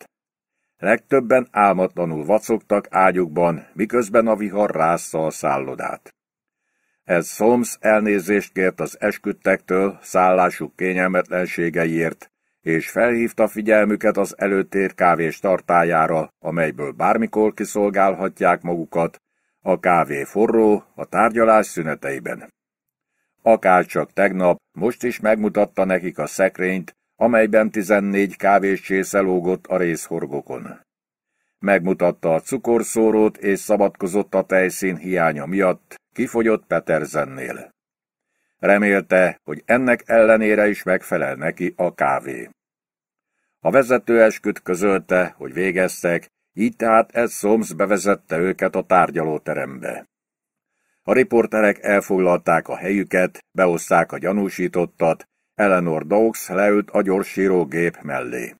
Legtöbben álmatlanul vacogtak ágyukban, miközben a vihar rázza a szállodát. Ez szomsz elnézést kért az esküdtektől szállásuk kényelmetlenségeiért, és felhívta figyelmüket az előtér kávés tartájára, amelyből bármikor kiszolgálhatják magukat, a kávé forró, a tárgyalás szüneteiben. Akárcsak tegnap, most is megmutatta nekik a szekrényt, amelyben tizennégy kávéscsésze lógott a részhorgokon. Megmutatta a cukorszórót és szabadkozott a tejszín hiánya miatt, kifogyott Peterzennél. Remélte, hogy ennek ellenére is megfelel neki a kávé. A vezető esküt közölte, hogy végeztek, így tehát ez Szomsz bevezette őket a tárgyalóterembe. A riporterek elfoglalták a helyüket, beoszták a gyanúsítottat, Eleanor Dawkes leült a gyorsíró gép mellé.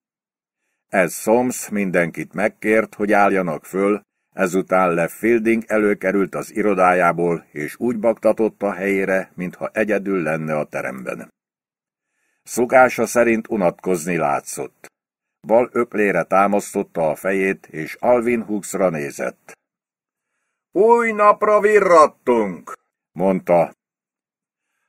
Ez Soms mindenkit megkért, hogy álljanak föl, ezután le Fielding előkerült az irodájából, és úgy baktatott a helyére, mintha egyedül lenne a teremben. Szokása szerint unatkozni látszott. Bal öklére támasztotta a fejét, és Alvin Hooksra nézett. Új napra virrattunk, mondta,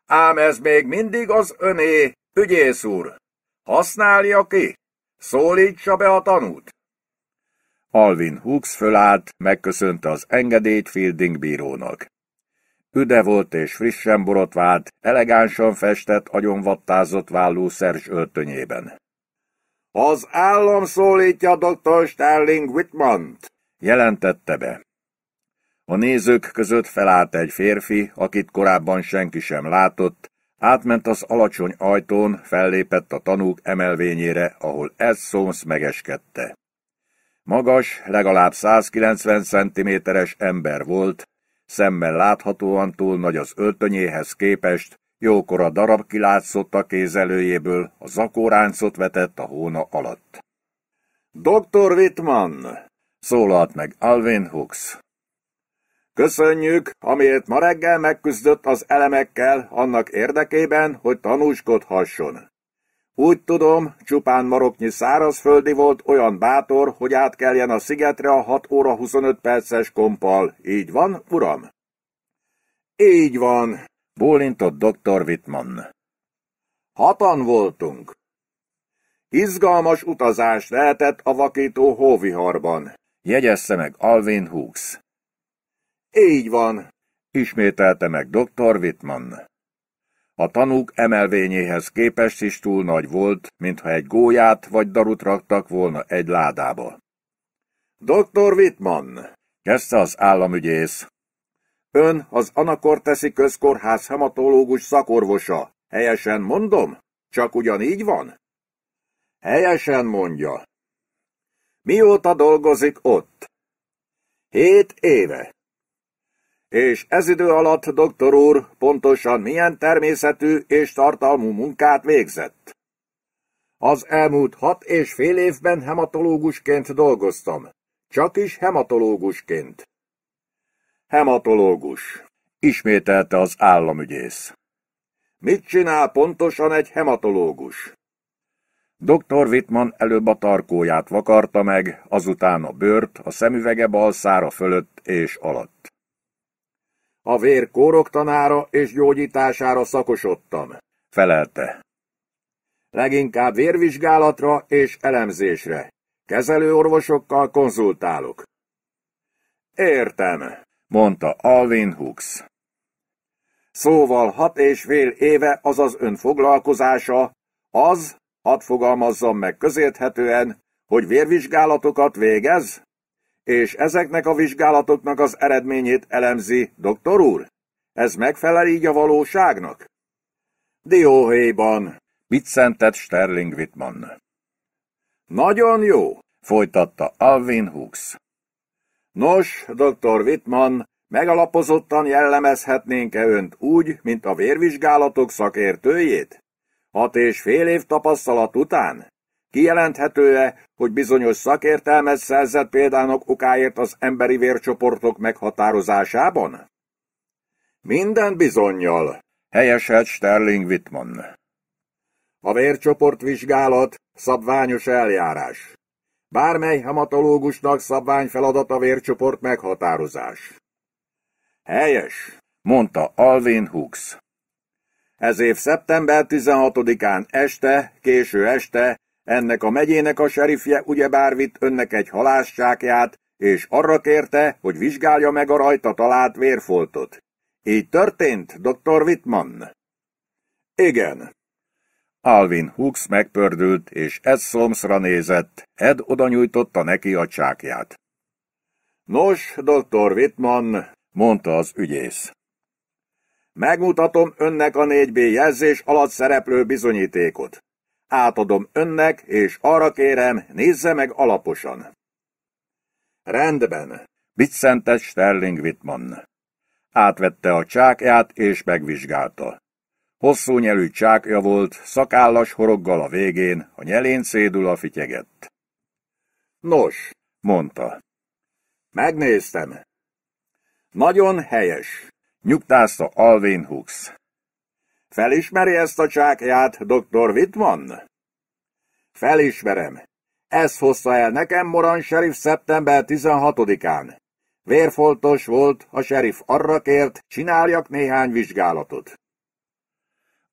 Ám ez még mindig az öné, ügyész úr. Használja ki, szólítsa be a tanút. Alvin Hooks fölállt, megköszönte az engedélyt Fielding bírónak. Üde volt és frissen borotvált, elegánsan festett, agyonvattázott vállú szerzs öltönyében. Az állam szólítja dr. Sterling Whitmont, jelentette be. A nézők között felállt egy férfi, akit korábban senki sem látott, átment az alacsony ajtón, fellépett a tanúk emelvényére, ahol ez szomsz megeskedte. Magas, legalább 190 cm-es ember volt, szemmel láthatóan túl nagy az öltönyéhez képest, jókora darab kilátszott a kézelőjéből, a zakóráncot vetett a hóna alatt. Dr. Wittmann, szólalt meg Alvin Hooks. Köszönjük, amiért ma reggel megküzdött az elemekkel annak érdekében, hogy tanúskodhasson. Úgy tudom, csupán maroknyi szárazföldi volt olyan bátor, hogy átkeljen a szigetre a 6 óra 25 perces kompal. Így van, uram? Így van, bólintott dr. Wittmann. Hatan voltunk. Izgalmas utazás lehetett a vakító hóviharban, jegyezte meg Alvin Hooks. Így van, ismételte meg dr. Wittmann. A tanúk emelvényéhez képest is túl nagy volt, mintha egy gólyát vagy darut raktak volna egy ládába. Dr. Wittmann, kezdte az államügyész. Ön az Anakorteszi Közkórház hematológus szakorvosa. Helyesen mondom? Csak ugyanígy van? Helyesen mondja. Mióta dolgozik ott? Hét éve. És ez idő alatt, doktor úr, pontosan milyen természetű és tartalmú munkát végzett? Az elmúlt hat és fél évben hematológusként dolgoztam. Csak is hematológusként. Hematológus, ismételte az államügyész. Mit csinál pontosan egy hematológus? Dr. Wittmann előbb a tarkóját vakarta meg, azután a bőrt, a szemüvege bal fölött és alatt. A vér kóroktanára és gyógyítására szakosodtam, felelte. Leginkább vérvizsgálatra és elemzésre. orvosokkal konzultálok. Értem, mondta Alvin Hooks. Szóval hat és fél éve az az ön foglalkozása, az, hadd fogalmazzam meg közérthetően, hogy vérvizsgálatokat végez? és ezeknek a vizsgálatoknak az eredményét elemzi, doktor úr? Ez megfelel így a valóságnak? Dióhéjban, biccentett Sterling Wittmann? Nagyon jó, folytatta Alvin Hooks. Nos, doktor Wittmann, megalapozottan jellemezhetnénk-e önt úgy, mint a vérvizsgálatok szakértőjét? Hat és fél év tapasztalat után? Kijelenthető-e, hogy bizonyos szakértelmet szerzett példának okáért az emberi vércsoportok meghatározásában? Minden bizonyal, helyeselt Sterling Wittmann. A vércsoportvizsgálat szabványos eljárás. Bármely hematológusnak szabvány feladat a vércsoport meghatározás. Helyes, mondta Alvin Hooks. Ez év szeptember 16-án este, késő este ennek a megyének a serifje ugyebár vitt önnek egy halássákját, és arra kérte, hogy vizsgálja meg a rajta talált vérfoltot. Így történt, dr. Wittmann? Igen. Alvin Hooks megpördült, és ez szomszra nézett, Ed odanyújtotta neki a csákját. Nos, dr. Wittmann, mondta az ügyész. Megmutatom önnek a 4B jelzés alatt szereplő bizonyítékot. Átadom önnek, és arra kérem, nézze meg alaposan. Rendben, biccentes Sterling Wittmann. Átvette a csákját, és megvizsgálta. Hosszú nyelű csákja volt, szakállas horoggal a végén, a nyelén szédül a fityegett. Nos, mondta. Megnéztem. Nagyon helyes, nyugtázta Alvin Hooks. Felismeri ezt a csákját, dr. Wittmann? Felismerem. Ez hozta el nekem Moran serif szeptember 16-án. Vérfoltos volt, a serif arra kért, csináljak néhány vizsgálatot.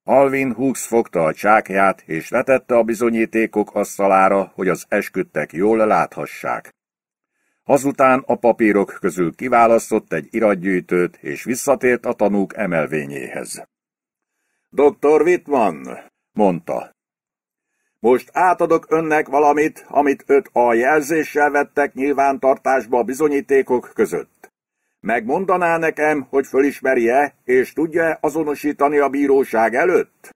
Alvin Hux fogta a csákját, és letette a bizonyítékok asztalára, hogy az esküdtek jól láthassák. Azután a papírok közül kiválasztott egy iratgyűjtőt, és visszatért a tanúk emelvényéhez. Doktor Wittmann, mondta. Most átadok önnek valamit, amit öt a jelzéssel vettek nyilvántartásba a bizonyítékok között. Megmondaná nekem, hogy fölismerje, és tudja azonosítani a bíróság előtt?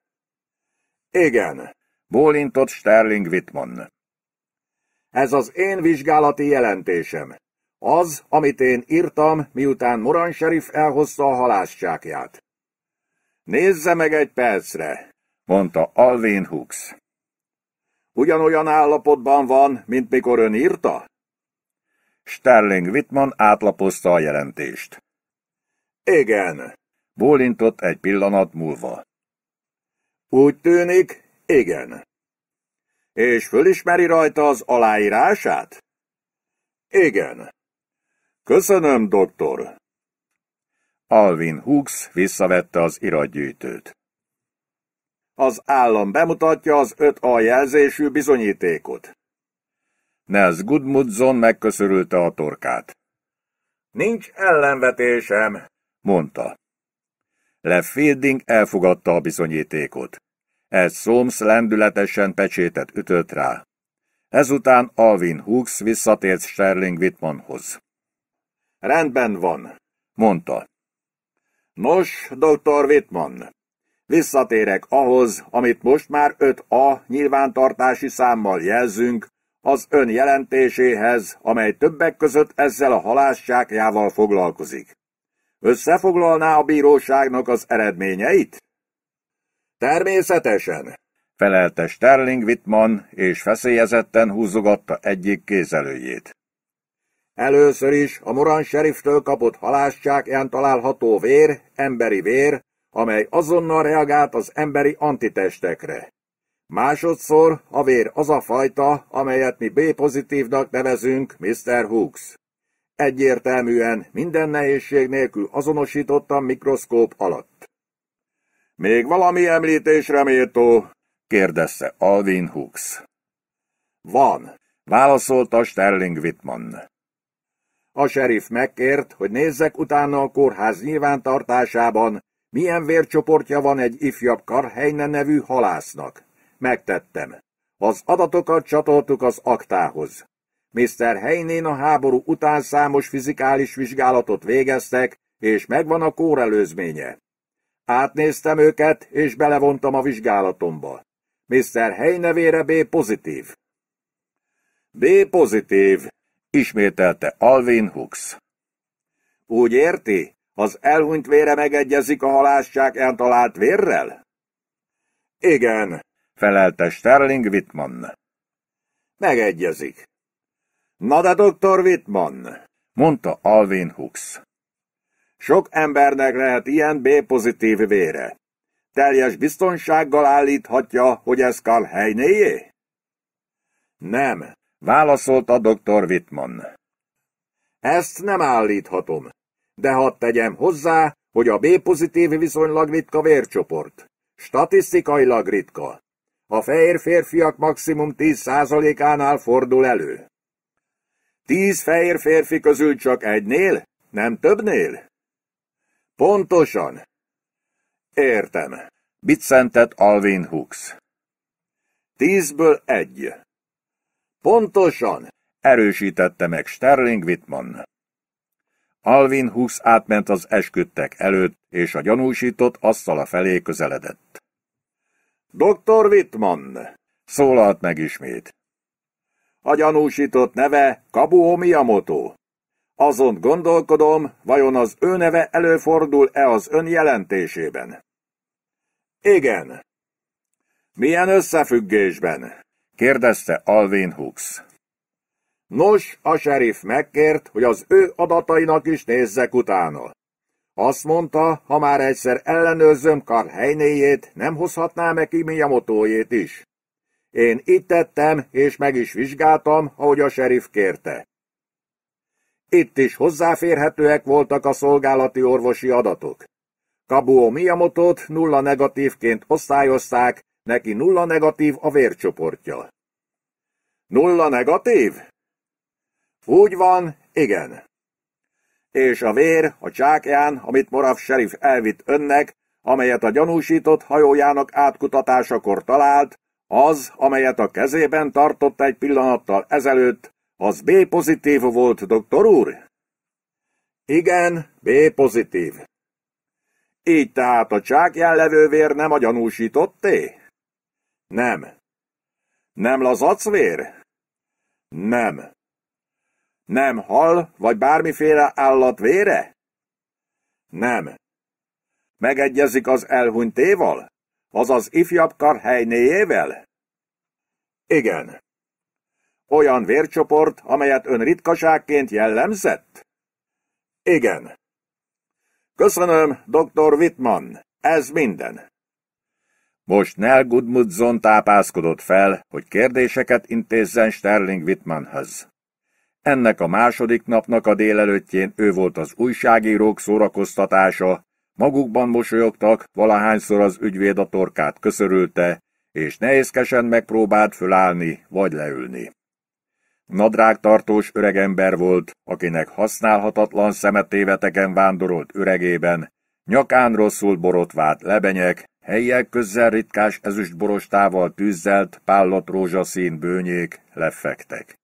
Igen, bólintott Sterling Wittmann. Ez az én vizsgálati jelentésem. Az, amit én írtam, miután Moran sheriff elhozta a halászsákját. Nézze meg egy percre, mondta Alvin Hooks. Ugyanolyan állapotban van, mint mikor ön írta? Sterling Whitman átlapozta a jelentést. Igen, bólintott egy pillanat múlva. Úgy tűnik, igen. És fölismeri rajta az aláírását? Igen. Köszönöm, doktor, Alvin Hooks visszavette az iratgyűjtőt. Az állam bemutatja az öt a jelzésű bizonyítékot. Nels Gudmundson megköszörülte a torkát. Nincs ellenvetésem, mondta. Fielding elfogadta a bizonyítékot. Ez Soms lendületesen pecsétet ütött rá. Ezután Alvin Hooks visszatért Sterling Whitmanhoz. Rendben van, mondta. Nos, dr. Wittmann, visszatérek ahhoz, amit most már 5A nyilvántartási számmal jelzünk, az ön jelentéséhez, amely többek között ezzel a halássákjával foglalkozik. Összefoglalná a bíróságnak az eredményeit? Természetesen, felelte Sterling Wittmann, és feszélyezetten húzogatta egyik kézelőjét. Először is a Moran sheriftől kapott halászcsákján található vér, emberi vér, amely azonnal reagált az emberi antitestekre. Másodszor a vér az a fajta, amelyet mi B-pozitívnak nevezünk Mr. Hooks. Egyértelműen minden nehézség nélkül azonosítottam mikroszkóp alatt. Még valami említésre méltó? kérdezte Alvin Hooks. Van, válaszolta Sterling Whitman. A serif megkért, hogy nézzek utána a kórház nyilvántartásában, milyen vércsoportja van egy ifjabb Karhelyne nevű halásznak. Megtettem. Az adatokat csatoltuk az aktához. Mr. Heinén a háború után számos fizikális vizsgálatot végeztek, és megvan a kórelőzménye. Átnéztem őket, és belevontam a vizsgálatomba. Mr. Heine vére B pozitív. B pozitív, ismételte Alvin Hooks. Úgy érti? Az elhunyt vére megegyezik a halásság eltalált vérrel? Igen, felelte Sterling Whitman. Megegyezik. Na de, doktor Whitman, mondta Alvin Hooks. Sok embernek lehet ilyen B-pozitív vére. Teljes biztonsággal állíthatja, hogy ez Karl Heinéjé? Nem, Válaszolta a doktor Wittmann. Ezt nem állíthatom, de hadd tegyem hozzá, hogy a B-pozitív viszonylag ritka vércsoport. Statisztikailag ritka. A fehér férfiak maximum 10%-ánál fordul elő. Tíz fehér férfi közül csak egynél? Nem többnél? Pontosan. Értem. Bicentet Alvin Hooks. Tízből egy. Pontosan, erősítette meg Sterling Whitman. Alvin Hux átment az esküdtek előtt, és a gyanúsított asszala felé közeledett. Dr. Whitman, szólalt meg ismét. A gyanúsított neve Kabuo Miyamoto. Azon gondolkodom, vajon az ő neve előfordul-e az ön jelentésében? Igen. Milyen összefüggésben? kérdezte Alvin Hooks. Nos, a serif megkért, hogy az ő adatainak is nézzek utána. Azt mondta, ha már egyszer ellenőrzöm kar helynéjét, nem hozhatná meg ki motójét is. Én itt tettem, és meg is vizsgáltam, ahogy a serif kérte. Itt is hozzáférhetőek voltak a szolgálati orvosi adatok. Kabuo Miyamotot nulla negatívként osztályozták, Neki nulla negatív a vércsoportja. Nulla negatív? Úgy van, igen. És a vér a csákján, amit moraf serif elvitt önnek, amelyet a gyanúsított hajójának átkutatásakor talált, az, amelyet a kezében tartott egy pillanattal ezelőtt, az B pozitív volt, doktor úr? Igen, B pozitív. Így tehát a csákján levő vér nem a gyanúsítotté? Nem. Nem lazac vér? Nem. Nem hal vagy bármiféle állat vére? Nem. Megegyezik az elhunytéval? Azaz ifjabb helynéjével? Igen. Olyan vércsoport, amelyet ön ritkaságként jellemzett? Igen. Köszönöm, dr. Wittmann. Ez minden. Most Nell Gudmundson tápászkodott fel, hogy kérdéseket intézzen Sterling Whitmanhez. Ennek a második napnak a délelőttjén ő volt az újságírók szórakoztatása, magukban mosolyogtak, valahányszor az ügyvéd a torkát köszörülte, és nehézkesen megpróbált fölállni vagy leülni. Nadrágtartós öregember volt, akinek használhatatlan szemetéveteken vándorolt öregében, nyakán rosszul borotvált lebenyek, Helyek közzel ritkás ezüstborostával tűzzelt, pállott rózsaszín bőnyék lefektek.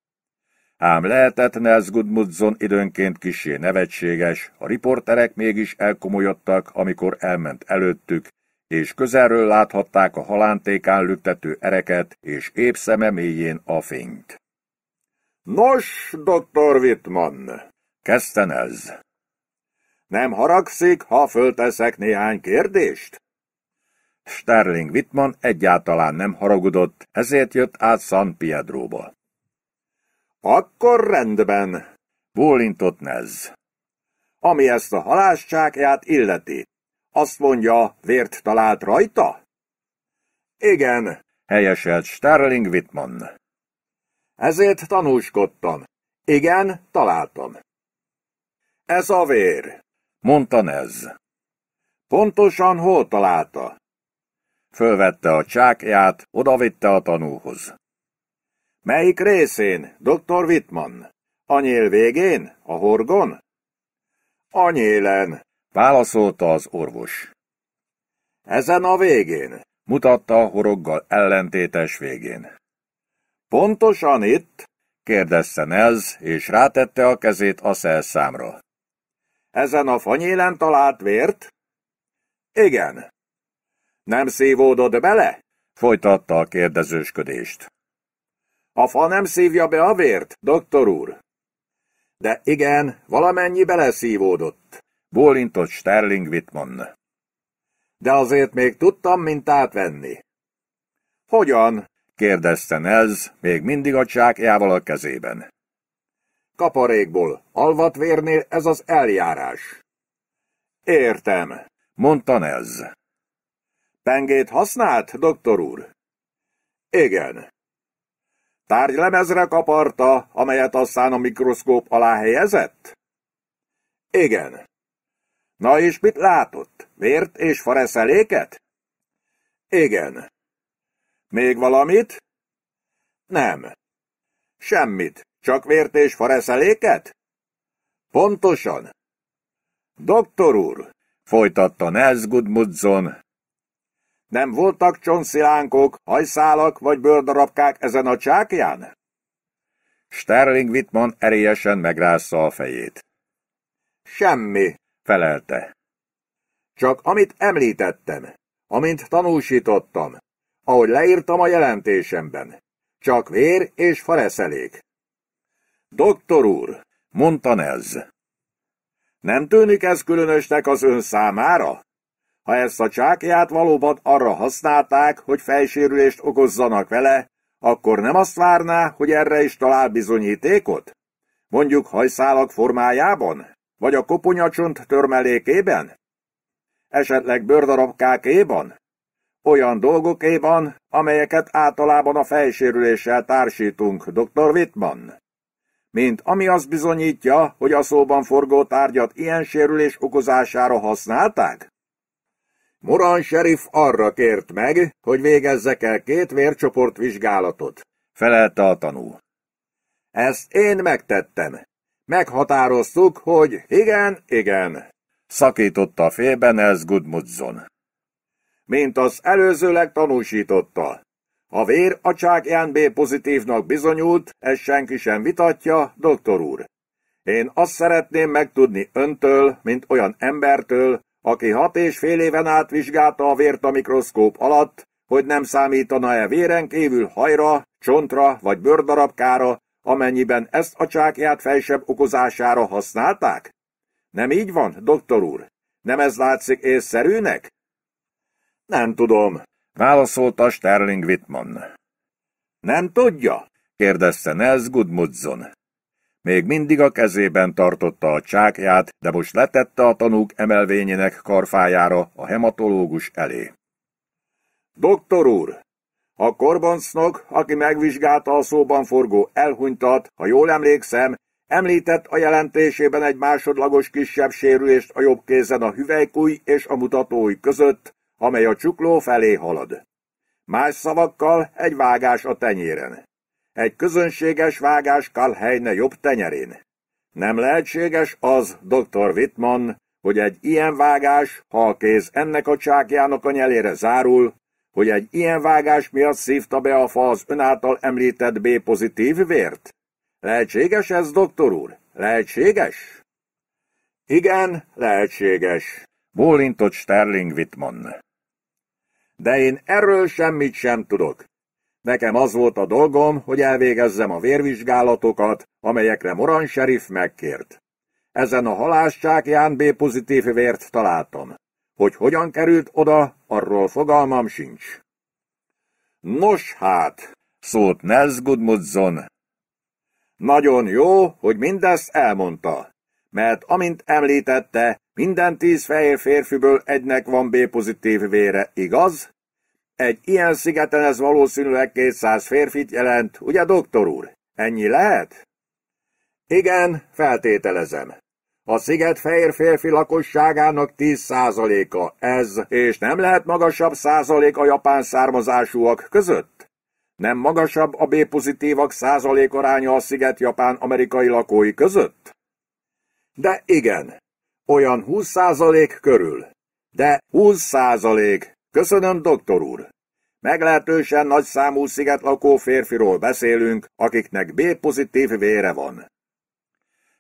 Ám lehetett Nels Gudmudzon időnként kisé nevetséges, a riporterek mégis elkomolyodtak, amikor elment előttük, és közelről láthatták a halántékán lüktető ereket, és épp szeme mélyén a fényt. Nos, doktor Wittmann, kezdte ez. Nem haragszik, ha fölteszek néhány kérdést? Sterling Whitman egyáltalán nem haragudott, ezért jött át San Piedróba. Akkor rendben, bólintott Nez. Ami ezt a halássákját illeti, azt mondja, vért talált rajta? Igen, helyeselt Sterling Whitman. Ezért tanúskodtam. Igen, találtam. Ez a vér, mondta Nez. Pontosan hol találta? Fölvette a csákját, odavitte a tanúhoz. Melyik részén, doktor Wittmann? nyél végén? A horgon? nyélen, válaszolta az orvos. Ezen a végén, mutatta a horoggal ellentétes végén. Pontosan itt? kérdezte Nez, és rátette a kezét a szelszámra. Ezen a fanyélen talált vért? Igen. Nem szívódod bele? Folytatta a kérdezősködést. A fa nem szívja be a vért, doktor úr? De igen, valamennyi beleszívódott, bólintott Sterling Whitman. De azért még tudtam mintát venni. Hogyan? kérdezte Nels, még mindig a csákjával a kezében. Kaparékból, alvatvérnél ez az eljárás. Értem, mondta Nels. Pengét használt, doktor úr? Igen. lemezre kaparta, amelyet aztán a mikroszkóp alá helyezett? Igen. Na és mit látott? Vért és fareszeléket? Igen. Még valamit? Nem. Semmit, csak vért és fareszeléket? Pontosan. Doktor úr, folytatta Nels Gudmudzon, nem voltak csonszilánkok, hajszálak vagy bőrdarabkák ezen a csákján? Sterling Whitman erélyesen megrázza a fejét. Semmi, felelte. Csak amit említettem, amint tanúsítottam, ahogy leírtam a jelentésemben. Csak vér és fareszelék. Doktor úr, mondta ez. Nem tűnik ez különösnek az ön számára? Ha ezt a csákját valóban arra használták, hogy fejsérülést okozzanak vele, akkor nem azt várná, hogy erre is talál bizonyítékot? Mondjuk hajszálak formájában? Vagy a koponyacsont törmelékében? Esetleg bőrdarabkákéban? Olyan dolgokéban, amelyeket általában a fejsérüléssel társítunk, dr. Wittmann mint ami azt bizonyítja, hogy a szóban forgó tárgyat ilyen sérülés okozására használták? Moran sheriff arra kért meg, hogy végezzek el két vércsoport vizsgálatot, felelte a tanú. Ezt én megtettem. Meghatároztuk, hogy igen, igen, szakította félben ez Gudmudzon. Mint az előzőleg tanúsította. A vér a csák NB pozitívnak bizonyult, ez senki sem vitatja, doktor úr. Én azt szeretném megtudni öntől, mint olyan embertől, aki hat és fél éven át vizsgálta a vért a mikroszkóp alatt, hogy nem számítana-e véren kívül hajra, csontra vagy bőrdarabkára, amennyiben ezt a csákját fejsebb okozására használták? Nem így van, doktor úr? Nem ez látszik észszerűnek? Nem tudom, válaszolta Sterling Whitman. Nem tudja? kérdezte Nels Gudmudzon. Még mindig a kezében tartotta a csákját, de most letette a tanúk emelvényének karfájára a hematológus elé. Doktor úr! A korbancnok, aki megvizsgálta a szóban forgó elhunytat, ha jól emlékszem, említett a jelentésében egy másodlagos kisebb sérülést a jobb kézen a hüvelykúj és a mutatói között, amely a csukló felé halad. Más szavakkal egy vágás a tenyéren egy közönséges vágás Kalhelyne jobb tenyerén. Nem lehetséges az, dr. Wittmann, hogy egy ilyen vágás, ha a kéz ennek a csákjának a nyelére zárul, hogy egy ilyen vágás miatt szívta be a fa az ön által említett B-pozitív vért? Lehetséges ez, doktor úr? Lehetséges? Igen, lehetséges, bólintott Sterling Wittmann. De én erről semmit sem tudok. Nekem az volt a dolgom, hogy elvégezzem a vérvizsgálatokat, amelyekre Moran sheriff megkért. Ezen a Ján B pozitív vért találtam. Hogy hogyan került oda, arról fogalmam sincs. Nos hát, szólt Nels Gudmudson. Nagyon jó, hogy mindezt elmondta, mert amint említette, minden tíz fehér férfiből egynek van B pozitív vére, igaz? Egy ilyen szigeten ez valószínűleg 200 férfit jelent, ugye, doktor úr? Ennyi lehet? Igen, feltételezem. A sziget fehér férfi lakosságának 10%-a ez, és nem lehet magasabb százalék a japán származásúak között? Nem magasabb a B-pozitívak százalék aránya a sziget japán-amerikai lakói között? De igen, olyan 20% körül. De 20% Köszönöm, doktor úr! Meglehetősen nagy számú szigetlakó férfiról beszélünk, akiknek B-pozitív vére van.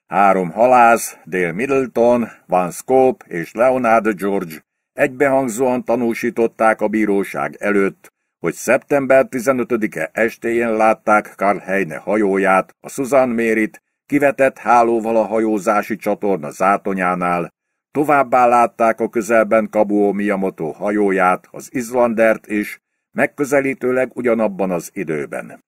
Három halász, Dale Middleton, Van Scope és Leonard George egybehangzóan tanúsították a bíróság előtt, hogy szeptember 15-e estéjén látták Karl Heine hajóját, a Susan Mérit, kivetett hálóval a hajózási csatorna zátonyánál, Továbbá látták a közelben Kabuo Miyamoto hajóját, az Izlandert is, megközelítőleg ugyanabban az időben.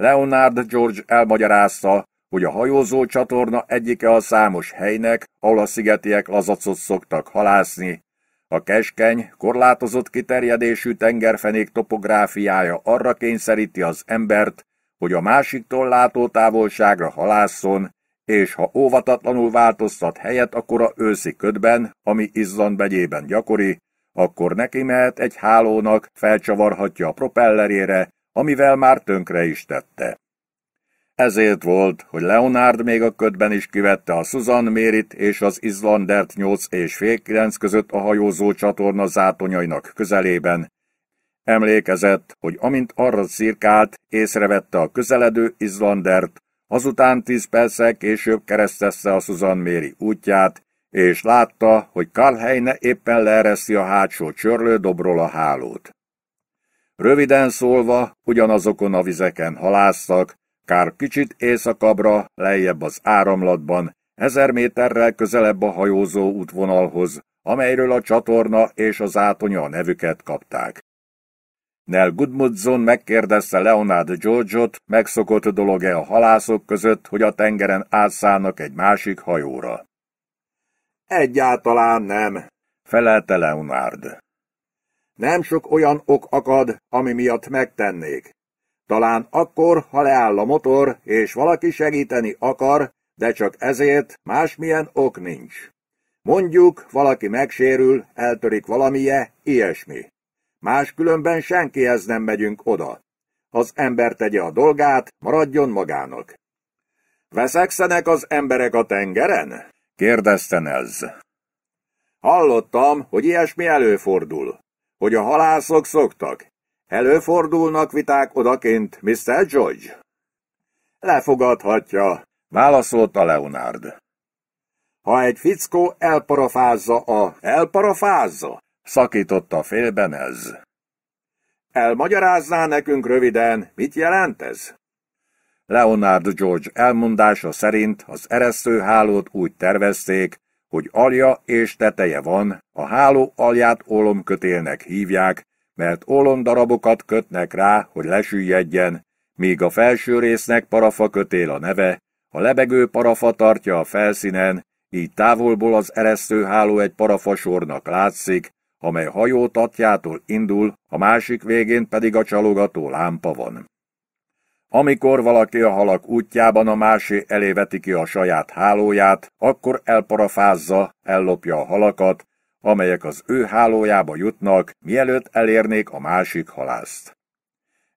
Leonard George elmagyarázta, hogy a hajózó csatorna egyike a számos helynek, ahol a szigetiek lazacot szoktak halászni. A keskeny, korlátozott kiterjedésű tengerfenék topográfiája arra kényszeríti az embert, hogy a másiktól látótávolságra halászon, és ha óvatatlanul változtat helyet akkor a őszi ködben, ami izzan begyében gyakori, akkor neki mehet egy hálónak, felcsavarhatja a propellerére, amivel már tönkre is tette. Ezért volt, hogy Leonard még a ködben is kivette a Susan Mérit és az Izlandert 8 és fél 9 között a hajózó csatorna zátonyainak közelében. Emlékezett, hogy amint arra szirkált, észrevette a közeledő Izlandert, Azután tíz perccel később keresztesse a Susan Méri útját, és látta, hogy Karl Heine éppen leereszi a hátsó dobról a hálót. Röviden szólva, ugyanazokon a vizeken halásztak, kár kicsit éjszakabbra, lejjebb az áramlatban, ezer méterrel közelebb a hajózó útvonalhoz, amelyről a csatorna és az átonya a nevüket kapták. Nell Gudmundson megkérdezte Leonard George-ot, megszokott dolog-e a halászok között, hogy a tengeren átszállnak egy másik hajóra. Egyáltalán nem, felelte Leonard. Nem sok olyan ok akad, ami miatt megtennék. Talán akkor, ha leáll a motor, és valaki segíteni akar, de csak ezért másmilyen ok nincs. Mondjuk, valaki megsérül, eltörik valamije, ilyesmi. Máskülönben senkihez nem megyünk oda. Az ember tegye a dolgát, maradjon magának. Veszekszenek az emberek a tengeren? kérdezte ez. Hallottam, hogy ilyesmi előfordul. Hogy a halászok szoktak. Előfordulnak viták odakint, Mr. George? Lefogadhatja, válaszolta Leonard. Ha egy fickó elparafázza a elparafázza, Szakította félben ez. Elmagyarázná nekünk röviden, mit jelent ez? Leonard George elmondása szerint az eresztőhálót úgy tervezték, hogy alja és teteje van, a háló alját ólomkötélnek hívják, mert ólomdarabokat kötnek rá, hogy lesüllyedjen, míg a felső résznek parafa kötél a neve, a lebegő parafa tartja a felszínen, így távolból az eresztőháló egy parafasornak látszik, amely hajótatjától indul, a másik végén pedig a csalogató lámpa van. Amikor valaki a halak útjában a másé veti ki a saját hálóját, akkor elparafázza, ellopja a halakat, amelyek az ő hálójába jutnak, mielőtt elérnék a másik halászt.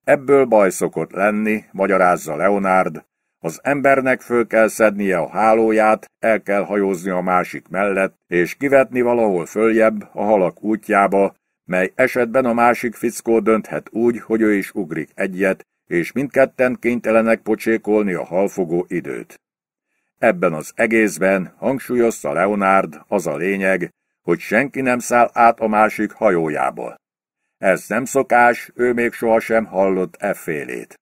Ebből baj szokott lenni, magyarázza Leonard, az embernek föl kell szednie a hálóját, el kell hajózni a másik mellett, és kivetni valahol följebb a halak útjába, mely esetben a másik fickó dönthet úgy, hogy ő is ugrik egyet, és mindketten kénytelenek pocsékolni a halfogó időt. Ebben az egészben, hangsúlyozta Leonard, az a lényeg, hogy senki nem száll át a másik hajójába. Ez nem szokás, ő még sohasem hallott e félét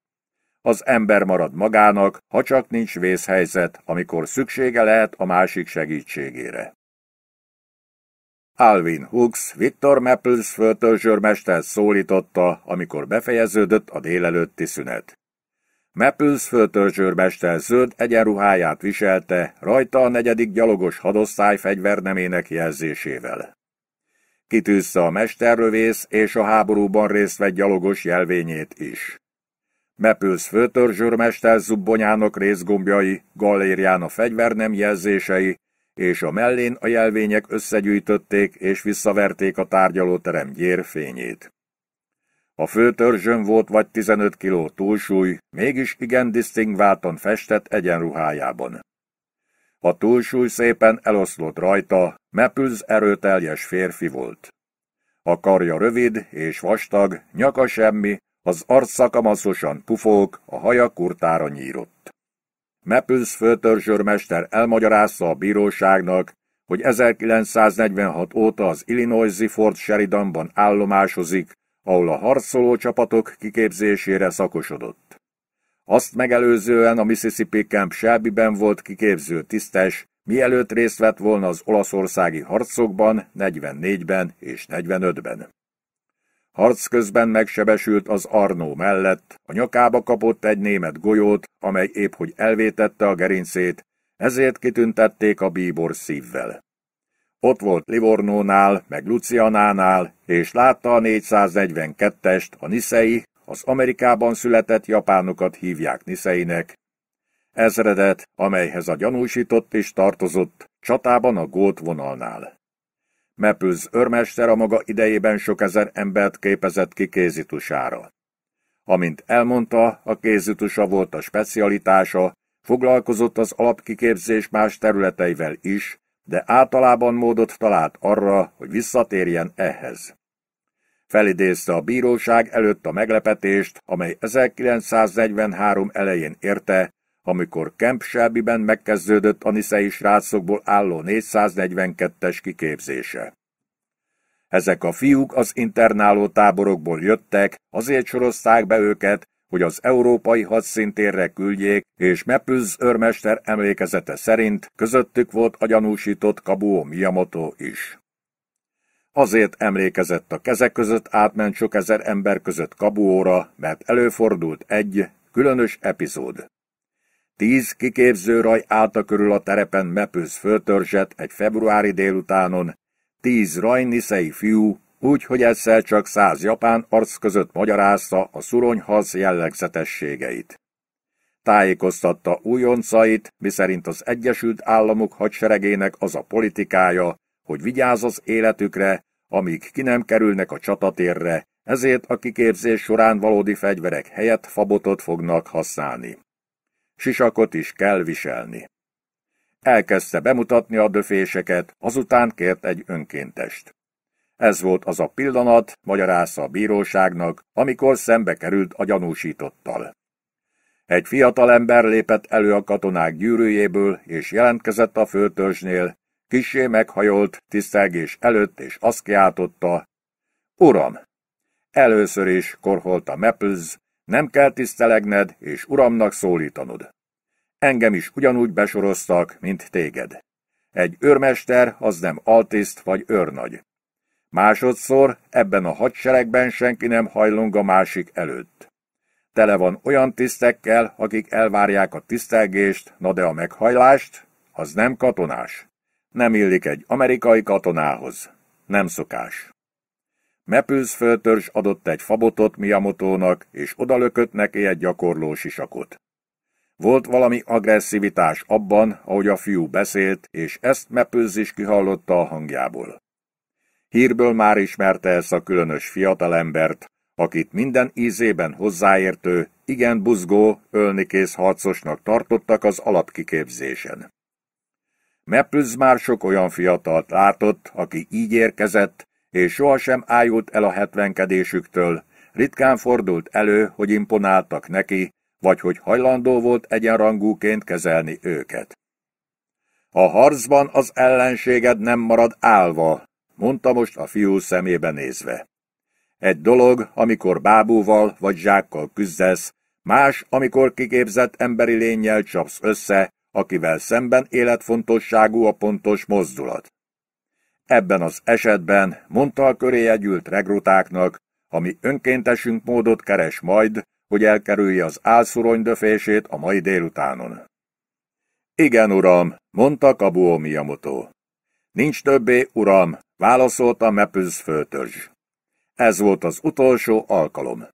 az ember marad magának, ha csak nincs vészhelyzet, amikor szüksége lehet a másik segítségére. Alvin Hooks Victor Maples föltörzsörmester szólította, amikor befejeződött a délelőtti szünet. Maples föltörzsörmester zöld egyenruháját viselte, rajta a negyedik gyalogos hadosztály fegyvernemének jelzésével. Kitűzte a mesterlövész és a háborúban részt vett gyalogos jelvényét is. Mepülsz főtörzsőrmester zubbonyának részgombjai, galérián a fegyvernem jelzései, és a mellén a jelvények összegyűjtötték és visszaverték a tárgyalóterem gyérfényét. A főtörzsön volt vagy 15 kiló túlsúly, mégis igen disztingváltan festett egyenruhájában. A túlsúly szépen eloszlott rajta, Mepülsz erőteljes férfi volt. A karja rövid és vastag, nyaka semmi, az arca kamaszosan pufók, a haja kurtára nyírott. Mepüls főtörzsőrmester elmagyarázta a bíróságnak, hogy 1946 óta az Illinoisi Ford Sheridanban állomásozik, ahol a harcoló csapatok kiképzésére szakosodott. Azt megelőzően a Mississippi Camp Shelbyben volt kiképző tisztes, mielőtt részt vett volna az olaszországi harcokban 44-ben és 45-ben. Harc közben megsebesült az Arnó mellett, a nyakába kapott egy német golyót, amely épp hogy elvétette a gerincét, ezért kitüntették a bíbor szívvel. Ott volt Livornónál, meg Lucianánál, és látta a 442-est, a Niszei, az Amerikában született japánokat hívják Niszeinek. Ezredet, amelyhez a gyanúsított is tartozott, csatában a gót vonalnál. Mepüz örmester a maga idejében sok ezer embert képezett ki kézitusára. Amint elmondta, a kézitusa volt a specialitása, foglalkozott az alapkiképzés más területeivel is, de általában módot talált arra, hogy visszatérjen ehhez. Felidézte a bíróság előtt a meglepetést, amely 1943 elején érte, amikor Camp Shelby-ben megkezdődött a niszei srácokból álló 442-es kiképzése. Ezek a fiúk az internáló táborokból jöttek, azért sorozták be őket, hogy az európai hadszintérre küldjék, és Mepüz örmester emlékezete szerint közöttük volt a gyanúsított Kabuo Miyamoto is. Azért emlékezett a kezek között átment sok ezer ember között Kabuóra, mert előfordult egy különös epizód. Tíz kiképző raj állta körül a terepen Mepőz föltörzset egy februári délutánon, tíz rajniszei fiú, úgy, hogy ezzel csak száz japán arc között magyarázta a szuronyhaz jellegzetességeit. Tájékoztatta újoncait, miszerint az Egyesült Államok hadseregének az a politikája, hogy vigyáz az életükre, amíg ki nem kerülnek a csatatérre, ezért a kiképzés során valódi fegyverek helyett fabotot fognak használni sisakot is kell viselni. Elkezdte bemutatni a döféseket, azután kért egy önkéntest. Ez volt az a pillanat, magyarázza a bíróságnak, amikor szembe került a gyanúsítottal. Egy fiatal ember lépett elő a katonák gyűrűjéből, és jelentkezett a főtörzsnél, kisé meghajolt tisztelgés előtt, és azt kiáltotta, Uram! Először is korholta Meppels, nem kell tisztelegned és uramnak szólítanod. Engem is ugyanúgy besoroztak, mint téged. Egy őrmester az nem altiszt vagy őrnagy. Másodszor ebben a hadseregben senki nem hajlong a másik előtt. Tele van olyan tisztekkel, akik elvárják a tisztelgést, na de a meghajlást, az nem katonás. Nem illik egy amerikai katonához. Nem szokás. Mepülsz föltörzs adott egy fabotot Miyamotónak, és odalökött neki egy gyakorló sisakot. Volt valami agresszivitás abban, ahogy a fiú beszélt, és ezt Mepülsz is kihallotta a hangjából. Hírből már ismerte ezt a különös fiatalembert, akit minden ízében hozzáértő, igen buzgó, kész harcosnak tartottak az alapkiképzésen. Mepülsz már sok olyan fiatalt látott, aki így érkezett, és sohasem ájult el a hetvenkedésüktől. Ritkán fordult elő, hogy imponáltak neki, vagy hogy hajlandó volt egyenrangúként kezelni őket. A harcban az ellenséged nem marad állva, mondta most a fiú szemébe nézve. Egy dolog, amikor bábúval vagy zsákkal küzdesz, más, amikor kiképzett emberi lényel csapsz össze, akivel szemben életfontosságú a pontos mozdulat. Ebben az esetben mondta a köréje gyűlt regrutáknak, ami önkéntesünk módot keres majd, hogy elkerülje az álszurony döfését a mai délutánon. Igen, uram, mondta Kabuo Miyamoto. Nincs többé, uram, válaszolta Mepüz főtörzs. Ez volt az utolsó alkalom.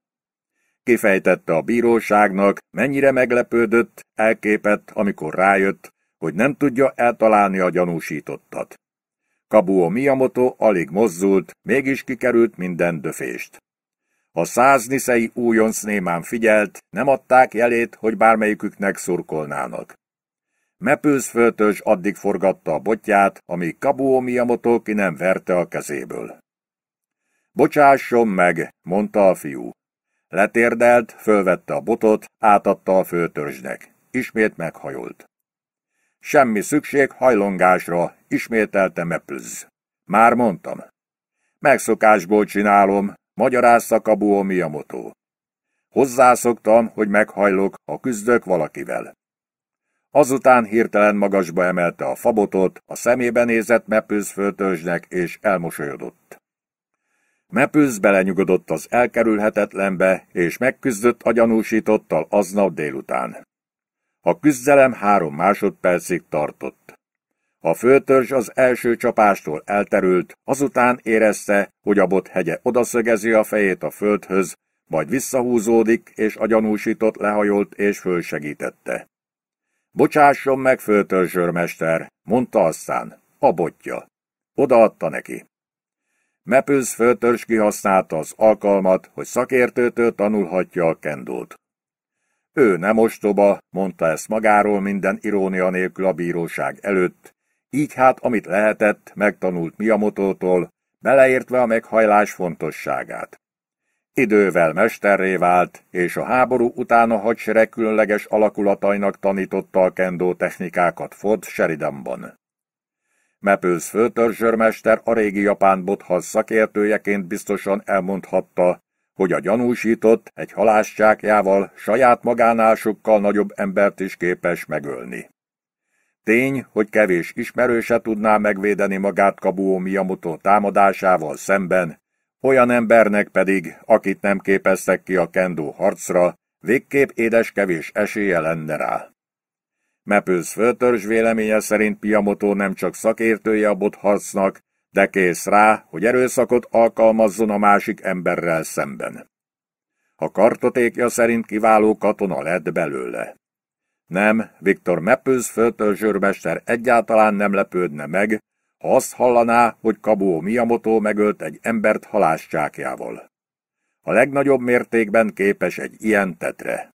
Kifejtette a bíróságnak, mennyire meglepődött, elképett, amikor rájött, hogy nem tudja eltalálni a gyanúsítottat. Kabuo Miyamoto alig mozdult, mégis kikerült minden döfést. A száz niszei újonc némán figyelt, nem adták jelét, hogy bármelyiküknek szurkolnának. Mepőz föltös addig forgatta a botját, amíg Kabuo Miyamoto ki nem verte a kezéből. Bocsásson meg, mondta a fiú. Letérdelt, fölvette a botot, átadta a főtörzsnek. Ismét meghajolt. Semmi szükség hajlongásra, ismételte Mepples. Már mondtam. Megszokásból csinálom, magyarázza Kabuo Miyamoto. Hozzászoktam, hogy meghajlok, ha küzdök valakivel. Azután hirtelen magasba emelte a fabotot, a szemébe nézett Mepples föltörzsnek, és elmosolyodott. Mepples belenyugodott az elkerülhetetlenbe, és megküzdött a gyanúsítottal aznap délután. A küzdelem három másodpercig tartott. A főtörzs az első csapástól elterült, azután érezte, hogy a bot hegye odaszögezi a fejét a földhöz, majd visszahúzódik, és a gyanúsított lehajolt és fölsegítette. Bocsásson meg, főtörzsőrmester, mondta aztán, a botja. Odaadta neki. Mepőz főtörzs kihasználta az alkalmat, hogy szakértőtől tanulhatja a kendót. Ő nem ostoba, mondta ezt magáról minden irónia nélkül a bíróság előtt, így hát amit lehetett, megtanult Miamotótól, beleértve a meghajlás fontosságát. Idővel mesterré vált, és a háború után a hadsereg különleges alakulatainak tanította a kendó technikákat Ford Sheridanban. Mepőz főtörzsörmester a régi japán bothasz szakértőjeként biztosan elmondhatta, hogy a gyanúsított egy halászsákjával saját magánál sokkal nagyobb embert is képes megölni. Tény, hogy kevés ismerőse tudná megvédeni magát Kabuo Miyamoto támadásával szemben, olyan embernek pedig, akit nem képeztek ki a kendó harcra, végképp édes kevés esélye lenne rá. Mepőz főtörzs véleménye szerint Piamoto nem csak szakértője a botharcnak, de kész rá, hogy erőszakot alkalmazzon a másik emberrel szemben. A kartotékja szerint kiváló katona lett belőle. Nem, Viktor Meppőz föltörzsőrmester egyáltalán nem lepődne meg, ha azt hallaná, hogy Kabó Miyamoto megölt egy embert halászcsákjával. A legnagyobb mértékben képes egy ilyen tetre.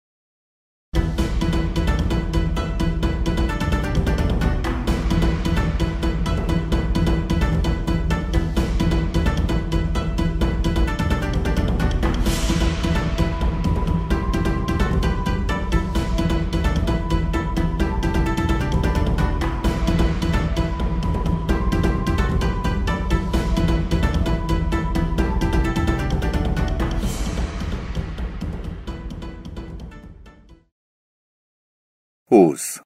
20.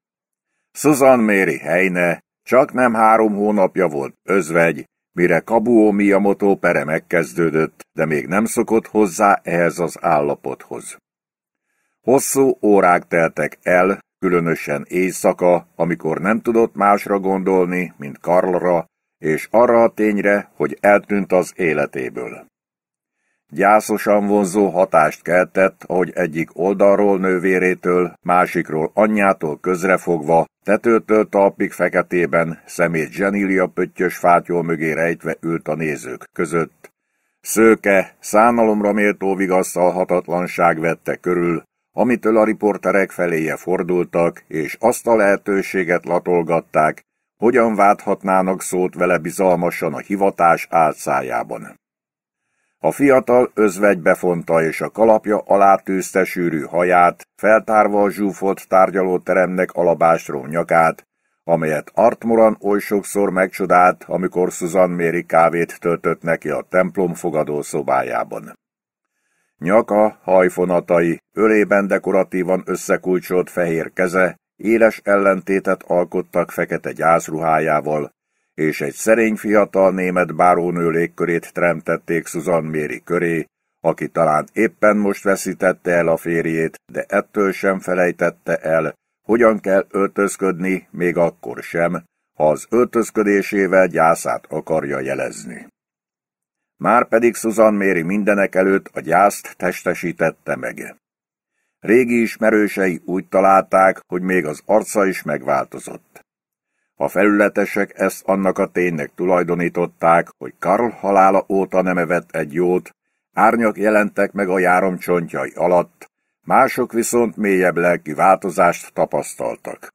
Susan Méri Heine csak nem három hónapja volt özvegy, mire Kabuo Miyamoto pere megkezdődött, de még nem szokott hozzá ehhez az állapothoz. Hosszú órák teltek el, különösen éjszaka, amikor nem tudott másra gondolni, mint Karlra, és arra a tényre, hogy eltűnt az életéből. Gyászosan vonzó hatást keltett, ahogy egyik oldalról nővérétől, másikról anyjától közrefogva, tetőtől talpig feketében, szemét zsenília pöttyös fátyó mögé rejtve ült a nézők között. Szőke, szánalomra méltó hatatlanság vette körül, amitől a riporterek feléje fordultak, és azt a lehetőséget latolgatták, hogyan válthatnának szót vele bizalmasan a hivatás álcájában. A fiatal özvegy befonta és a kalapja alá tűzte sűrű haját, feltárva a zsúfolt tárgyalóteremnek alabástról nyakát, amelyet Artmoran oly sokszor megcsodált, amikor Susan Méri kávét töltött neki a templom fogadó szobájában. Nyaka, hajfonatai, ölében dekoratívan összekulcsolt fehér keze éles ellentétet alkottak fekete gyászruhájával, és egy szerény fiatal német bárónő légkörét teremtették Susan Méri köré, aki talán éppen most veszítette el a férjét, de ettől sem felejtette el, hogyan kell öltözködni, még akkor sem, ha az öltözködésével gyászát akarja jelezni. Márpedig Susan Méri mindenek előtt a gyászt testesítette meg. Régi ismerősei úgy találták, hogy még az arca is megváltozott. A felületesek ezt annak a ténynek tulajdonították, hogy Karl halála óta nem evett egy jót, árnyak jelentek meg a járom csontjai alatt, mások viszont mélyebb lelki változást tapasztaltak.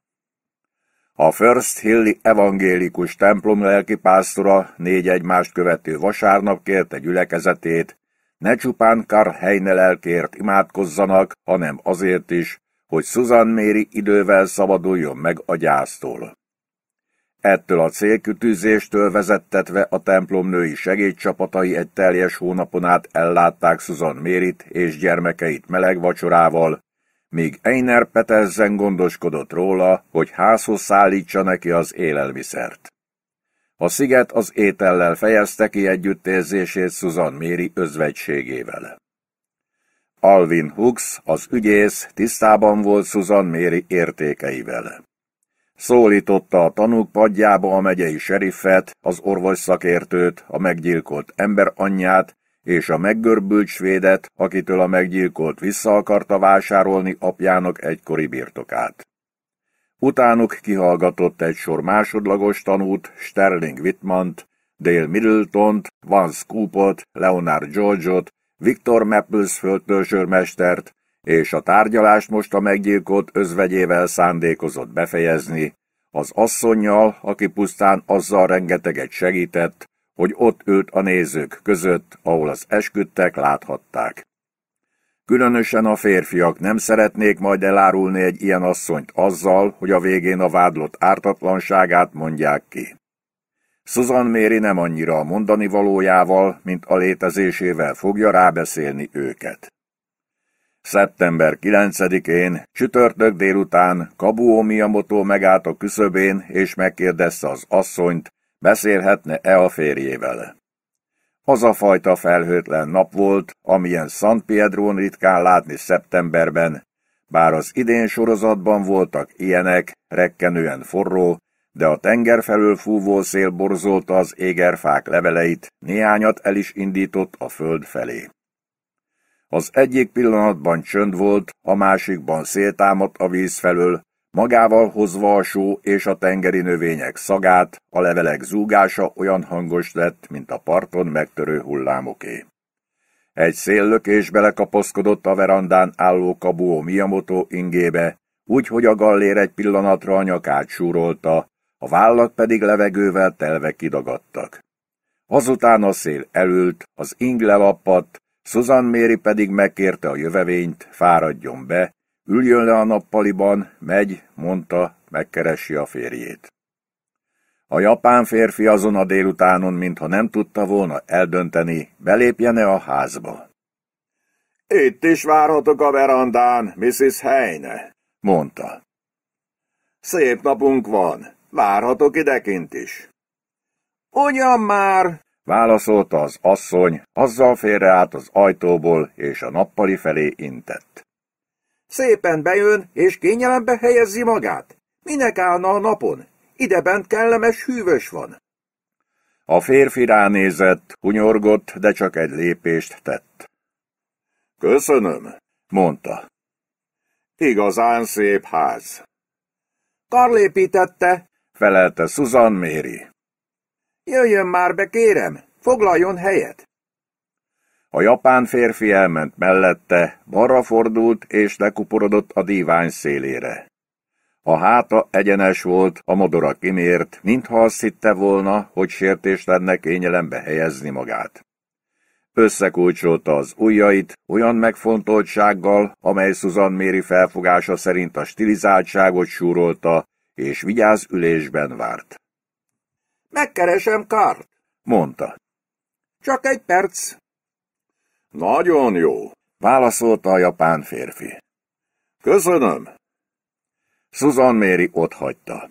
A First Hilli evangélikus templom lelkipásztora négy egymást követő vasárnap kérte gyülekezetét, ne csupán Karl Heine lelkért imádkozzanak, hanem azért is, hogy Susan Méri idővel szabaduljon meg a gyásztól. Ettől a célkütűzéstől vezettetve a templom női segédcsapatai egy teljes hónapon át ellátták Susan Mérit és gyermekeit meleg vacsorával, míg Einer Petersen gondoskodott róla, hogy házhoz szállítsa neki az élelmiszert. A sziget az étellel fejezte ki együttérzését Susan Méri özvegységével. Alvin Hux az ügyész, tisztában volt Susan Méri értékeivel. Szólította a tanúk padjába a megyei seriffet, az orvos szakértőt, a meggyilkolt ember anyját és a meggörbült svédet, akitől a meggyilkolt vissza akarta vásárolni apjának egykori birtokát. Utánuk kihallgatott egy sor másodlagos tanút, Sterling Whitmant, Dale middleton Vance Scoopot, Leonard George-ot, Victor Mapplesföld törzsőrmestert, és a tárgyalást most a meggyilkolt özvegyével szándékozott befejezni, az asszonynal, aki pusztán azzal rengeteget segített, hogy ott ült a nézők között, ahol az esküdtek láthatták. Különösen a férfiak nem szeretnék majd elárulni egy ilyen asszonyt azzal, hogy a végén a vádlott ártatlanságát mondják ki. Susan Méri nem annyira a mondani valójával, mint a létezésével fogja rábeszélni őket. Szeptember 9-én, csütörtök délután Kabuo Miyamoto megállt a küszöbén, és megkérdezte az asszonyt, beszélhetne-e a férjével. Az a fajta felhőtlen nap volt, amilyen San Piedrón ritkán látni szeptemberben, bár az idén sorozatban voltak ilyenek, rekkenően forró, de a tenger felől fúvó szél borzolta az égerfák leveleit, néhányat el is indított a föld felé. Az egyik pillanatban csönd volt, a másikban széltámadt a víz felől, magával hozva a só és a tengeri növények szagát, a levelek zúgása olyan hangos lett, mint a parton megtörő hullámoké. Egy széllökés belekapaszkodott a verandán álló kabuó Miyamoto ingébe, úgy, hogy a gallér egy pillanatra a nyakát súrolta, a vállak pedig levegővel telve kidagadtak. Azután a szél elült, az ing lelappadt, Susan Méri pedig megkérte a jövevényt, fáradjon be, üljön le a nappaliban, megy, mondta, megkeresi a férjét. A japán férfi azon a délutánon, mintha nem tudta volna eldönteni, belépjene a házba. Itt is várhatok a verandán, Mrs. Heine, mondta. Szép napunk van, várhatok idekint is. Ugyan már, Válaszolta az asszony, azzal félre át az ajtóból, és a nappali felé intett. Szépen bejön, és kényelembe helyezzi magát. Minek állna a napon? bent kellemes hűvös van. A férfi ránézett, hunyorgott, de csak egy lépést tett. Köszönöm, mondta. Igazán szép ház. Karlépítette, felelte Susan Méri. Jöjjön már be, kérem! Foglaljon helyet! A japán férfi elment mellette, balra fordult és lekuporodott a dívány szélére. A háta egyenes volt, a modora kimért, mintha azt hitte volna, hogy sértés lenne kényelembe helyezni magát. Összekulcsolta az ujjait, olyan megfontoltsággal, amely Susan Méri felfogása szerint a stilizáltságot súrolta, és vigyáz ülésben várt. Megkeresem Kárt, mondta. Csak egy perc. Nagyon jó, válaszolta a japán férfi. Köszönöm. Susan Méri hagyta.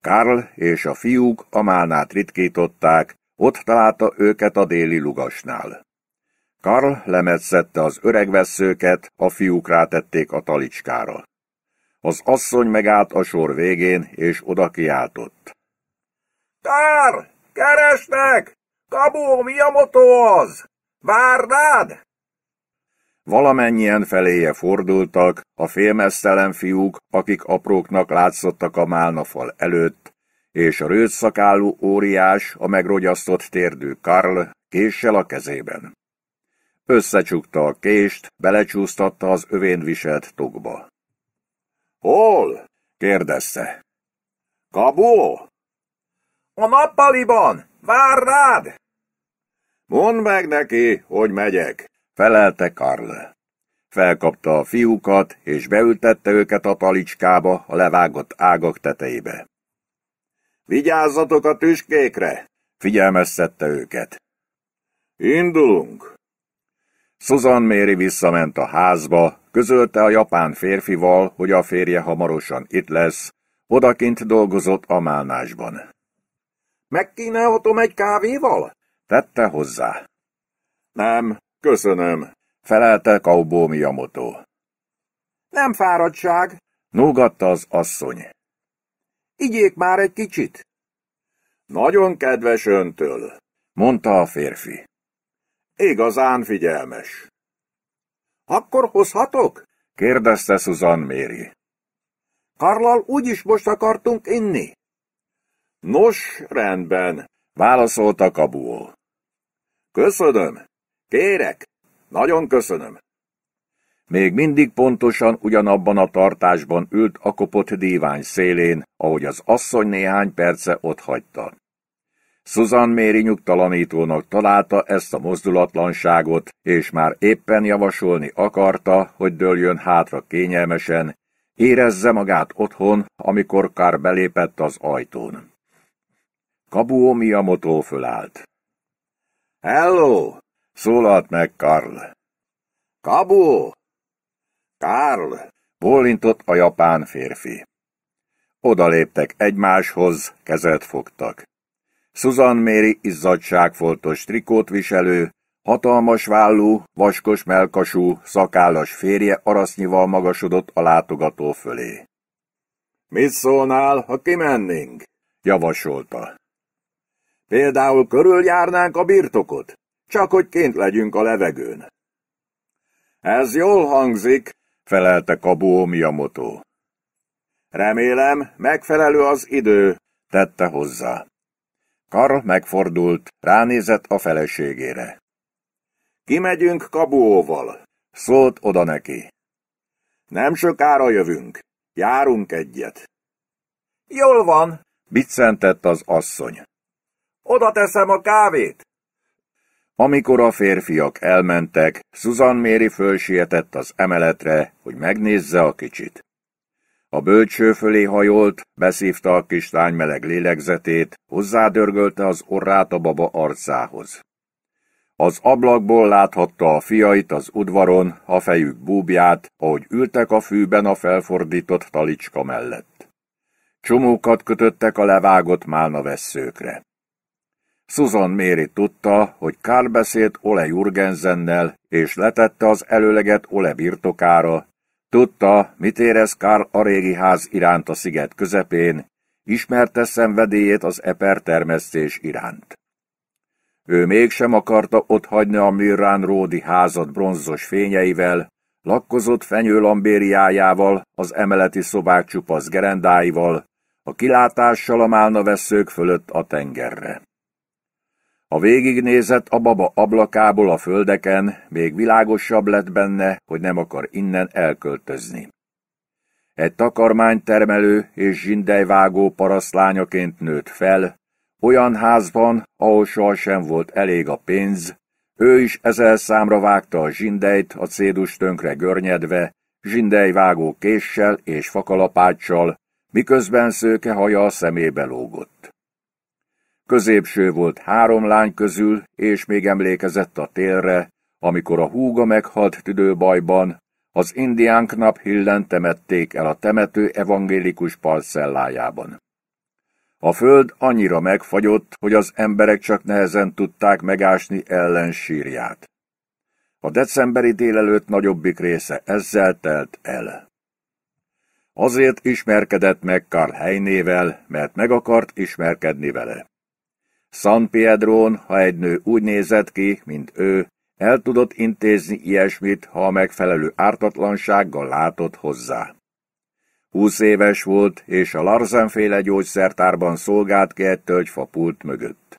Karl és a fiúk a málnát ritkították, ott találta őket a déli lugasnál. Karl lemetszette az öreg veszőket, a fiúk rátették a talicskára. Az asszony megállt a sor végén, és oda kiáltott. Tár! Keresnek! Kabó az? Várnád? Valamennyien feléje fordultak, a félmesztelen fiúk, akik apróknak látszottak a málnafal előtt, és a rőszakálú óriás, a megrogyasztott térdű Karl késsel a kezében. Összecsukta a kést, belecsúsztatta az övén viselt tokba. Hol? kérdezte. Kabó? A nappaliban! Vár rád! Mondd meg neki, hogy megyek, felelte Karl. Felkapta a fiúkat, és beültette őket a talicskába, a levágott ágak tetejébe. Vigyázzatok a tüskékre! Figyelmeztette őket. Indulunk! Susan Méri visszament a házba, közölte a japán férfival, hogy a férje hamarosan itt lesz, odakint dolgozott a málnásban. Megkínálhatom egy kávéval? Tette hozzá. Nem, köszönöm, felelte Kaubó Miyamoto. Nem fáradtság, nógatta az asszony. Igyék már egy kicsit. Nagyon kedves öntől, mondta a férfi. Igazán figyelmes. Akkor hozhatok? kérdezte Susan Méri. Karlal úgyis most akartunk inni. Nos, rendben, válaszolta Kabuó. Köszönöm. Kérek. Nagyon köszönöm. Még mindig pontosan ugyanabban a tartásban ült a kopott dívány szélén, ahogy az asszony néhány perce ott hagyta. Susan Méri nyugtalanítónak találta ezt a mozdulatlanságot, és már éppen javasolni akarta, hogy dőljön hátra kényelmesen, érezze magát otthon, amikor Kár belépett az ajtón. Kabuo Miyamoto fölállt. Hello! Szólalt meg Karl. Kabuo! Karl! Bólintott a japán férfi. Odaléptek egymáshoz, kezet fogtak. Susan Méri izzadságfoltos trikót viselő, hatalmas vállú, vaskos melkasú, szakállas férje arasznyival magasodott a látogató fölé. Mit szólnál, ha kimennénk? javasolta. Például körüljárnánk a birtokot, csak hogy kint legyünk a levegőn. Ez jól hangzik, felelte Kabuo Miyamoto. Remélem, megfelelő az idő, tette hozzá. Kar megfordult, ránézett a feleségére. Kimegyünk Kabuóval, szólt oda neki. Nem sokára jövünk, járunk egyet. Jól van, biccentett az asszony. Oda teszem a kávét! Amikor a férfiak elmentek, Susan Méri fölsietett az emeletre, hogy megnézze a kicsit. A bölcső fölé hajolt, beszívta a kislány meleg lélegzetét, hozzádörgölte az orrát a baba arcához. Az ablakból láthatta a fiait az udvaron, a fejük búbját, ahogy ültek a fűben a felfordított talicska mellett. Csomókat kötöttek a levágott málna vesszőkre. Susan Méri tudta, hogy Kár beszélt Ole Jurgensennel, és letette az előleget Ole birtokára. Tudta, mit érez Kár a régi ház iránt a sziget közepén, ismerte szenvedélyét az eper termesztés iránt. Ő mégsem akarta ott hagyni a Mirrán Ródi házat bronzos fényeivel, lakkozott fenyőlambériájával, az emeleti szobák csupasz gerendáival, a kilátással a málna veszők fölött a tengerre. A végignézett a baba ablakából a földeken, még világosabb lett benne, hogy nem akar innen elköltözni. Egy takarmánytermelő és zsindejvágó parasztlányaként nőtt fel, olyan házban, ahol sohasem volt elég a pénz, ő is ezzel számra vágta a zsindejt a cédus tönkre görnyedve, zsindejvágó késsel és fakalapáccsal, miközben szőke haja a szemébe lógott. Középső volt három lány közül, és még emlékezett a télre, amikor a húga meghalt tüdőbajban, az indiánk nap hillen temették el a temető evangélikus parcellájában. A föld annyira megfagyott, hogy az emberek csak nehezen tudták megásni ellen sírját. A decemberi délelőtt nagyobbik része ezzel telt el. Azért ismerkedett meg Karl Heinével, mert meg akart ismerkedni vele. San Piedrón, ha egy nő úgy nézett ki, mint ő, el tudott intézni ilyesmit, ha a megfelelő ártatlansággal látott hozzá. Húsz éves volt, és a Larsenféle gyógyszertárban szolgált ki egy tölgyfa pult mögött.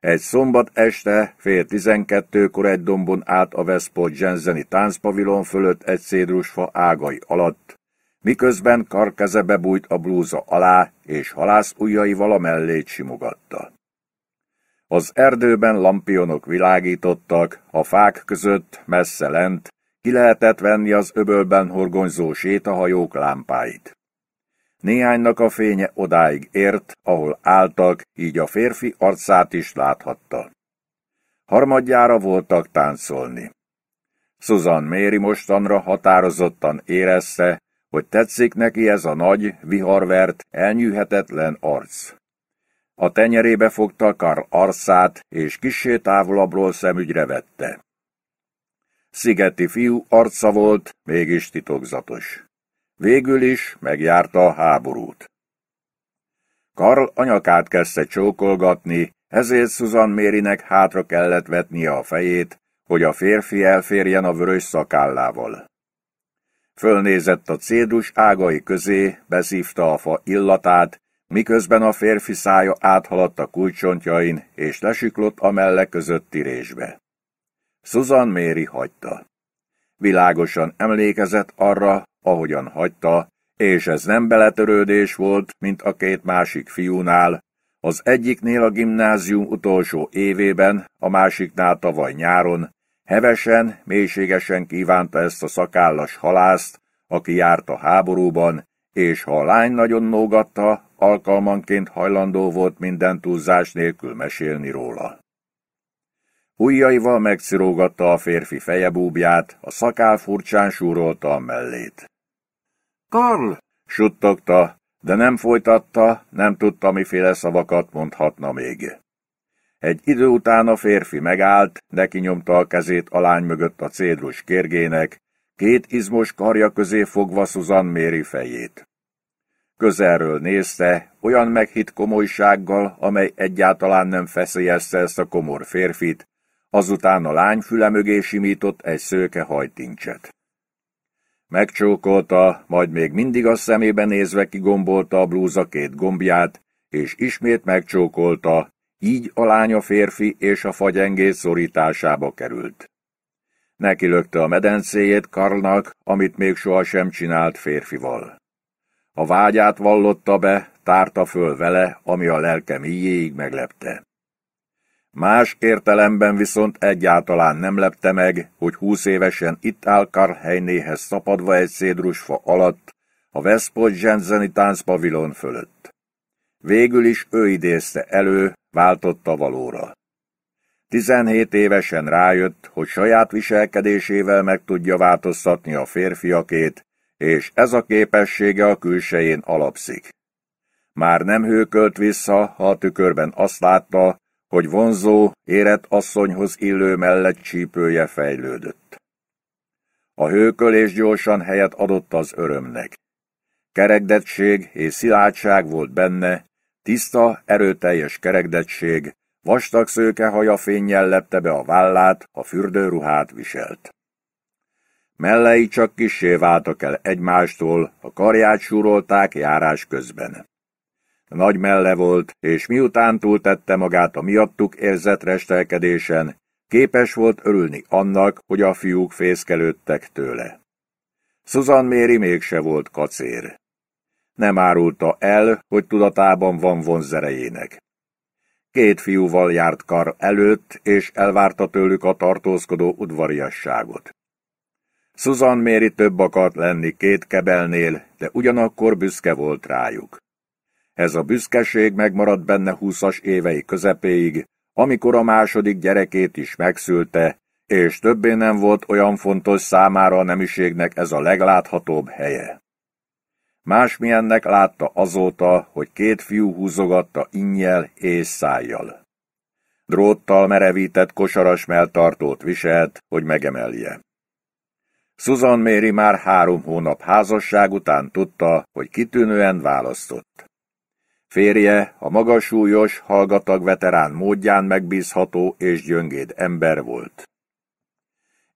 Egy szombat este, fél tizenkettőkor egy dombon át a Westport Jenseni táncpavilon fölött egy szédrusfa ágai alatt, miközben karkeze bebújt a blúza alá, és halász ujjaival a mellét simogatta. Az erdőben lampionok világítottak, a fák között, messze lent, ki lehetett venni az öbölben horgonyzó sétahajók lámpáit. Néhánynak a fénye odáig ért, ahol álltak, így a férfi arcát is láthatta. Harmadjára voltak táncolni. Susan Méri mostanra határozottan érezte, hogy tetszik neki ez a nagy, viharvert, elnyűhetetlen arc. A tenyerébe fogta Karl arcát, és kissé távolabbról szemügyre vette. Szigeti fiú arca volt, mégis titokzatos. Végül is megjárta a háborút. Karl anyakát kezdte csókolgatni, ezért Susan Mérinek hátra kellett vetnie a fejét, hogy a férfi elférjen a vörös szakállával. Fölnézett a cédus ágai közé, beszívta a fa illatát, miközben a férfi szája áthaladt a kulcsontjain, és lesiklott a melle közötti résbe. Susan Méri hagyta. Világosan emlékezett arra, ahogyan hagyta, és ez nem beletörődés volt, mint a két másik fiúnál, az egyiknél a gimnázium utolsó évében, a másiknál tavaly nyáron, hevesen, mélységesen kívánta ezt a szakállas halászt, aki járt a háborúban, és ha a lány nagyon nógatta, alkalmanként hajlandó volt minden túlzás nélkül mesélni róla. Ujjaival megszirógatta a férfi fejebúbját, a szakál furcsán súrolta a mellét. Karl! suttogta, de nem folytatta, nem tudta, miféle szavakat mondhatna még. Egy idő után a férfi megállt, neki nyomta a kezét a lány mögött a cédrus kérgének, Két izmos karja közé fogva Susan méri fejét. Közelről nézte, olyan meghitt komolysággal, amely egyáltalán nem feszélyezte ezt a komor férfit, azután a lány füle mögé simított egy szőke hajtincset. Megcsókolta, majd még mindig a szemébe nézve kigombolta a blúza két gombját, és ismét megcsókolta, így a lánya férfi és a fagyengét szorításába került. Nekilökte a medencéjét Karlnak, amit még sohasem csinált férfival. A vágyát vallotta be, tárta föl vele, ami a lelkem íjéig meglepte. Más értelemben viszont egyáltalán nem lepte meg, hogy húsz évesen itt áll Karhelynéhez szapadva egy szédrusfa alatt, a Veszpot Zsenzeni táncpavilon fölött. Végül is ő idézte elő, váltotta valóra. 17 évesen rájött, hogy saját viselkedésével meg tudja változtatni a férfiakét, és ez a képessége a külsején alapszik. Már nem hőkölt vissza, ha a tükörben azt látta, hogy vonzó, érett asszonyhoz illő mellett csípője fejlődött. A hőkölés gyorsan helyet adott az örömnek. Kerekdettség és szilárdság volt benne, tiszta, erőteljes kerekdettség, Vastag szőke haja fényjel lepte be a vállát, a fürdőruhát viselt. Mellei csak kissé váltak el egymástól, a karját súrolták járás közben. Nagy melle volt, és miután túltette magát a miattuk érzett restelkedésen, képes volt örülni annak, hogy a fiúk fészkelődtek tőle. Susan Méri mégse volt kacér. Nem árulta el, hogy tudatában van vonzerejének két fiúval járt kar előtt, és elvárta tőlük a tartózkodó udvariasságot. Susan Méri több akart lenni két kebelnél, de ugyanakkor büszke volt rájuk. Ez a büszkeség megmaradt benne húszas évei közepéig, amikor a második gyerekét is megszülte, és többé nem volt olyan fontos számára a nemiségnek ez a legláthatóbb helye. Másmilyennek látta azóta, hogy két fiú húzogatta innyel és szájjal. Dróttal merevített kosaras melltartót viselt, hogy megemelje. Susan Méri már három hónap házasság után tudta, hogy kitűnően választott. Férje a magasúlyos, hallgatag veterán módján megbízható és gyöngéd ember volt.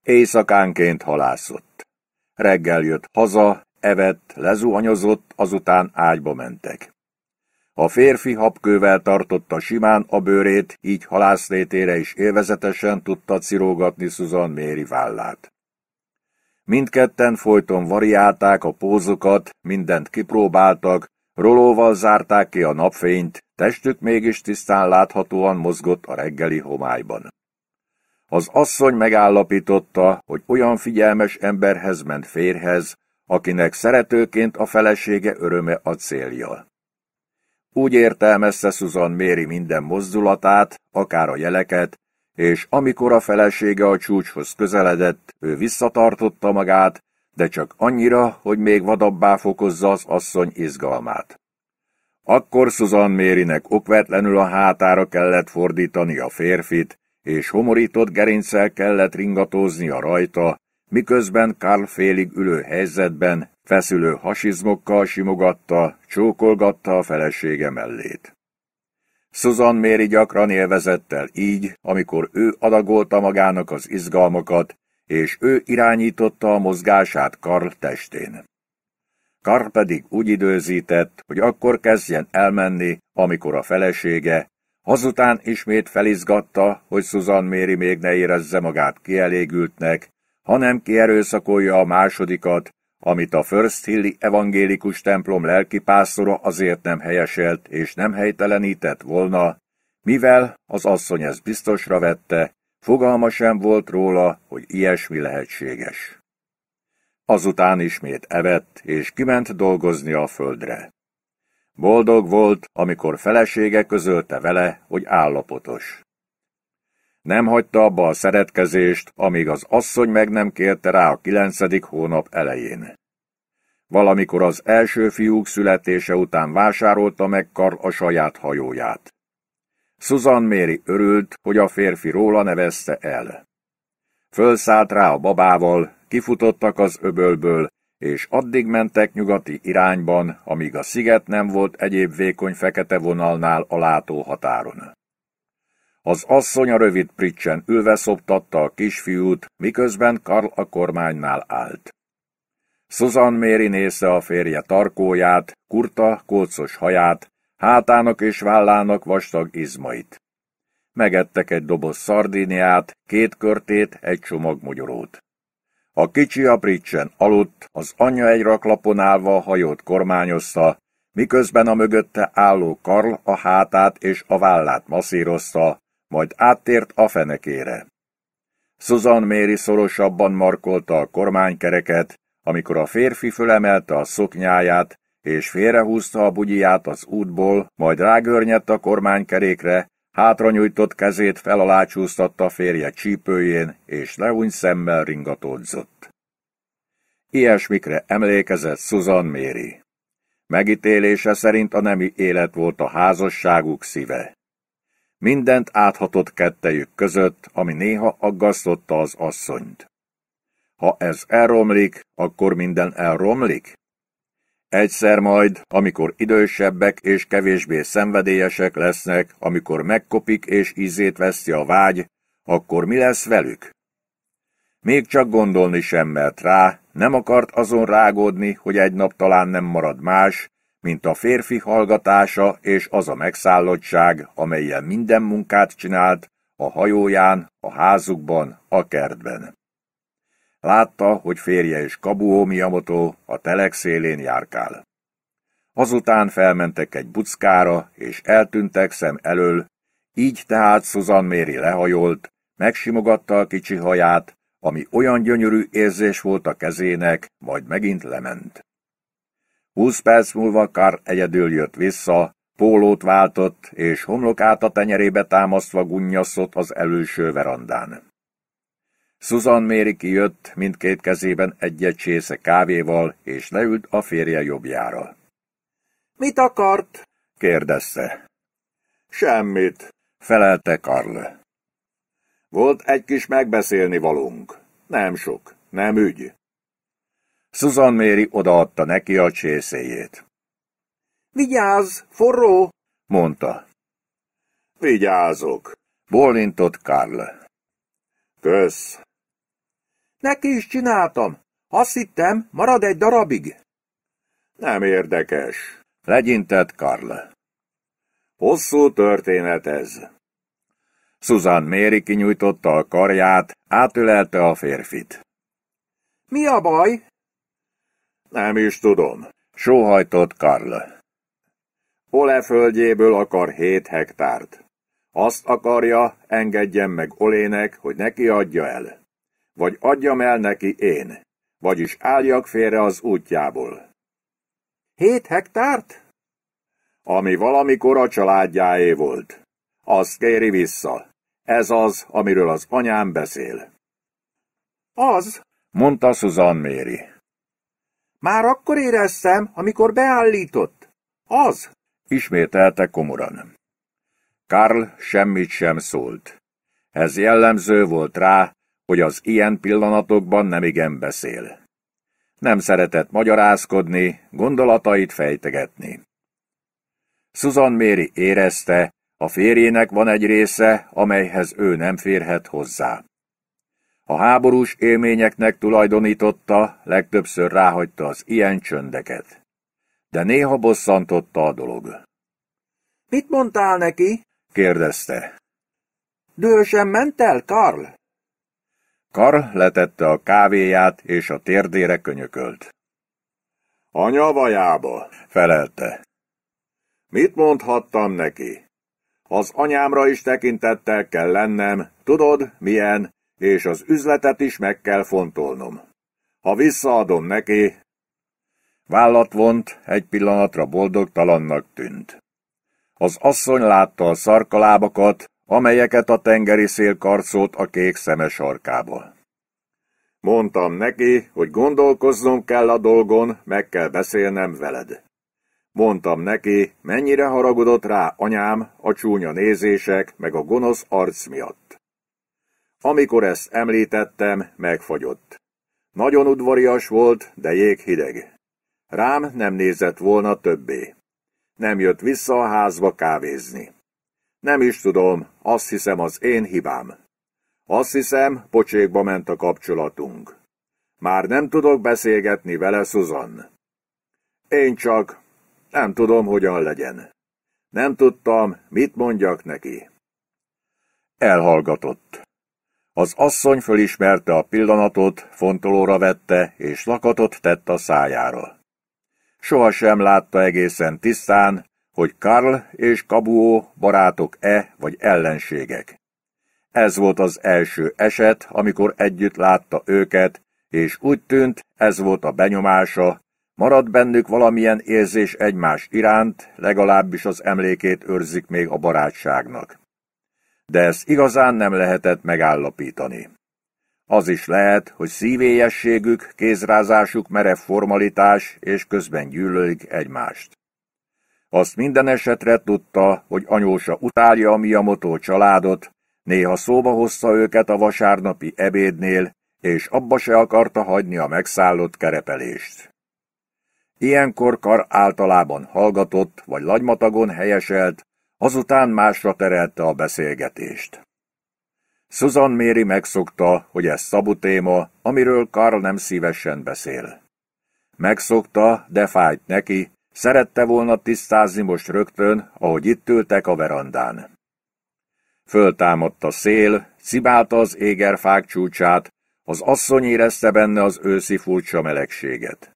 Éjszakánként halászott. Reggel jött haza, evett, lezuhanyozott, azután ágyba mentek. A férfi habkővel tartotta simán a bőrét, így halászlétére is élvezetesen tudta cirógatni Susan Méri vállát. Mindketten folyton variálták a pózokat, mindent kipróbáltak, rolóval zárták ki a napfényt, testük mégis tisztán láthatóan mozgott a reggeli homályban. Az asszony megállapította, hogy olyan figyelmes emberhez ment férhez, akinek szeretőként a felesége öröme a célja. Úgy értelmezte Susan méri minden mozdulatát, akár a jeleket, és amikor a felesége a csúcshoz közeledett, ő visszatartotta magát, de csak annyira, hogy még vadabbá fokozza az asszony izgalmát. Akkor Susan Mérinek okvetlenül a hátára kellett fordítani a férfit, és homorított gerincsel kellett ringatóznia rajta, miközben Karl félig ülő helyzetben, feszülő hasizmokkal simogatta, csókolgatta a felesége mellét. Susan Méri gyakran élvezett el így, amikor ő adagolta magának az izgalmakat, és ő irányította a mozgását Karl testén. Karl pedig úgy időzített, hogy akkor kezdjen elmenni, amikor a felesége, azután ismét felizgatta, hogy Susan Méri még ne érezze magát kielégültnek, hanem kierőszakolja a másodikat, amit a First Hilli evangélikus templom lelkipásztora azért nem helyeselt és nem helytelenített volna, mivel az asszony ezt biztosra vette, fogalma sem volt róla, hogy ilyesmi lehetséges. Azután ismét evett, és kiment dolgozni a földre. Boldog volt, amikor felesége közölte vele, hogy állapotos nem hagyta abba a szeretkezést, amíg az asszony meg nem kérte rá a kilencedik hónap elején. Valamikor az első fiúk születése után vásárolta meg Karl a saját hajóját. Susan Méri örült, hogy a férfi róla nevezte el. Fölszállt rá a babával, kifutottak az öbölből, és addig mentek nyugati irányban, amíg a sziget nem volt egyéb vékony fekete vonalnál a határon. Az asszony a rövid pricsen ülve szoptatta a kisfiút, miközben Karl a kormánynál állt. Susan Méri nézte a férje tarkóját, kurta, kolcos haját, hátának és vállának vastag izmait. Megettek egy doboz szardíniát, két körtét, egy csomag mogyorót. A kicsi a pricsen aludt, az anyja egy raklapon állva a hajót kormányozta, miközben a mögötte álló Karl a hátát és a vállát masszírozta, majd áttért a fenekére. Susan Méri szorosabban markolta a kormánykereket, amikor a férfi fölemelte a szoknyáját, és félrehúzta a bugyiját az útból, majd rágörnyedt a kormánykerékre, hátra nyújtott kezét felalácsúsztatta férje csípőjén, és lehúny szemmel ringatódzott. Ilyesmikre emlékezett Susan Méri. Megítélése szerint a nemi élet volt a házasságuk szíve. Mindent áthatott kettejük között, ami néha aggasztotta az asszonyt. Ha ez elromlik, akkor minden elromlik? Egyszer majd, amikor idősebbek és kevésbé szenvedélyesek lesznek, amikor megkopik és ízét veszi a vágy, akkor mi lesz velük? Még csak gondolni sem mert rá, nem akart azon rágódni, hogy egy nap talán nem marad más, mint a férfi hallgatása és az a megszállottság, amelyen minden munkát csinált, a hajóján, a házukban, a kertben. Látta, hogy férje és Kabuo Miyamoto a telek szélén járkál. Azután felmentek egy buckára, és eltűntek szem elől, így tehát Susan Méri lehajolt, megsimogatta a kicsi haját, ami olyan gyönyörű érzés volt a kezének, majd megint lement. Húsz perc múlva Kar egyedül jött vissza, pólót váltott, és homlokát a tenyerébe támasztva gunnyaszott az előső verandán. Susan Méri kijött, mindkét kezében egy-egy csésze kávéval, és leült a férje jobbjára. – Mit akart? – kérdezte. – Semmit – felelte Karl. – Volt egy kis megbeszélni valunk. Nem sok, nem ügy. Susan Méri odaadta neki a csészéjét. Vigyázz, forró, mondta. Vigyázok, bólintott Karl. Kösz. Neki is csináltam. Azt hittem, marad egy darabig. Nem érdekes, legyintett Karl. Hosszú történet ez. Susan Méri kinyújtotta a karját, átölelte a férfit. Mi a baj? Nem is tudom, sóhajtott Karl. Ole földjéből akar hét hektárt. Azt akarja, engedjen meg Olének, hogy neki adja el. Vagy adjam el neki én, vagyis álljak félre az útjából. Hét hektárt? Ami valamikor a családjáé volt. Azt kéri vissza. Ez az, amiről az anyám beszél. Az, mondta Susan Méri. Már akkor éreztem, amikor beállított. Az! Ismételte komoran. Karl semmit sem szólt. Ez jellemző volt rá, hogy az ilyen pillanatokban nem igen beszél. Nem szeretett magyarázkodni, gondolatait fejtegetni. Susan Méri érezte, a férjének van egy része, amelyhez ő nem férhet hozzá. A háborús élményeknek tulajdonította, legtöbbször ráhagyta az ilyen csöndeket. De néha bosszantotta a dolog. Mit mondtál neki? kérdezte. Dősen ment el, Karl? Karl letette a kávéját, és a térdére könyökölt. Anya vajába, felelte. Mit mondhattam neki? Az anyámra is tekintettel kell lennem, tudod, milyen, és az üzletet is meg kell fontolnom. Ha visszaadom neki... Vállat vont, egy pillanatra boldogtalannak tűnt. Az asszony látta a szarkalábakat, amelyeket a tengeri szél karcolt a kék szeme sarkába. Mondtam neki, hogy gondolkoznom kell a dolgon, meg kell beszélnem veled. Mondtam neki, mennyire haragudott rá anyám a csúnya nézések meg a gonosz arc miatt. Amikor ezt említettem, megfagyott. Nagyon udvarias volt, de jég hideg. Rám nem nézett volna többé. Nem jött vissza a házba kávézni. Nem is tudom, azt hiszem az én hibám. Azt hiszem, pocsékba ment a kapcsolatunk. Már nem tudok beszélgetni vele, Susan. Én csak nem tudom, hogyan legyen. Nem tudtam, mit mondjak neki. Elhallgatott. Az asszony fölismerte a pillanatot, fontolóra vette, és lakatot tett a szájára. Sohasem látta egészen tisztán, hogy Karl és Kabuó barátok-e vagy ellenségek. Ez volt az első eset, amikor együtt látta őket, és úgy tűnt, ez volt a benyomása, marad bennük valamilyen érzés egymás iránt, legalábbis az emlékét őrzik még a barátságnak de ezt igazán nem lehetett megállapítani. Az is lehet, hogy szívélyességük, kézrázásuk merev formalitás, és közben gyűlölik egymást. Azt minden esetre tudta, hogy anyósa utálja a Miyamoto családot, néha szóba hozta őket a vasárnapi ebédnél, és abba se akarta hagyni a megszállott kerepelést. Ilyenkor kar általában hallgatott, vagy lagymatagon helyeselt, Azután másra terelte a beszélgetést. Susan Méri megszokta, hogy ez szabu téma, amiről Karl nem szívesen beszél. Megszokta, de fájt neki, szerette volna tisztázni most rögtön, ahogy itt ültek a verandán. Föltámadt a szél, cibálta az égerfák csúcsát, az asszony érezte benne az őszi furcsa melegséget.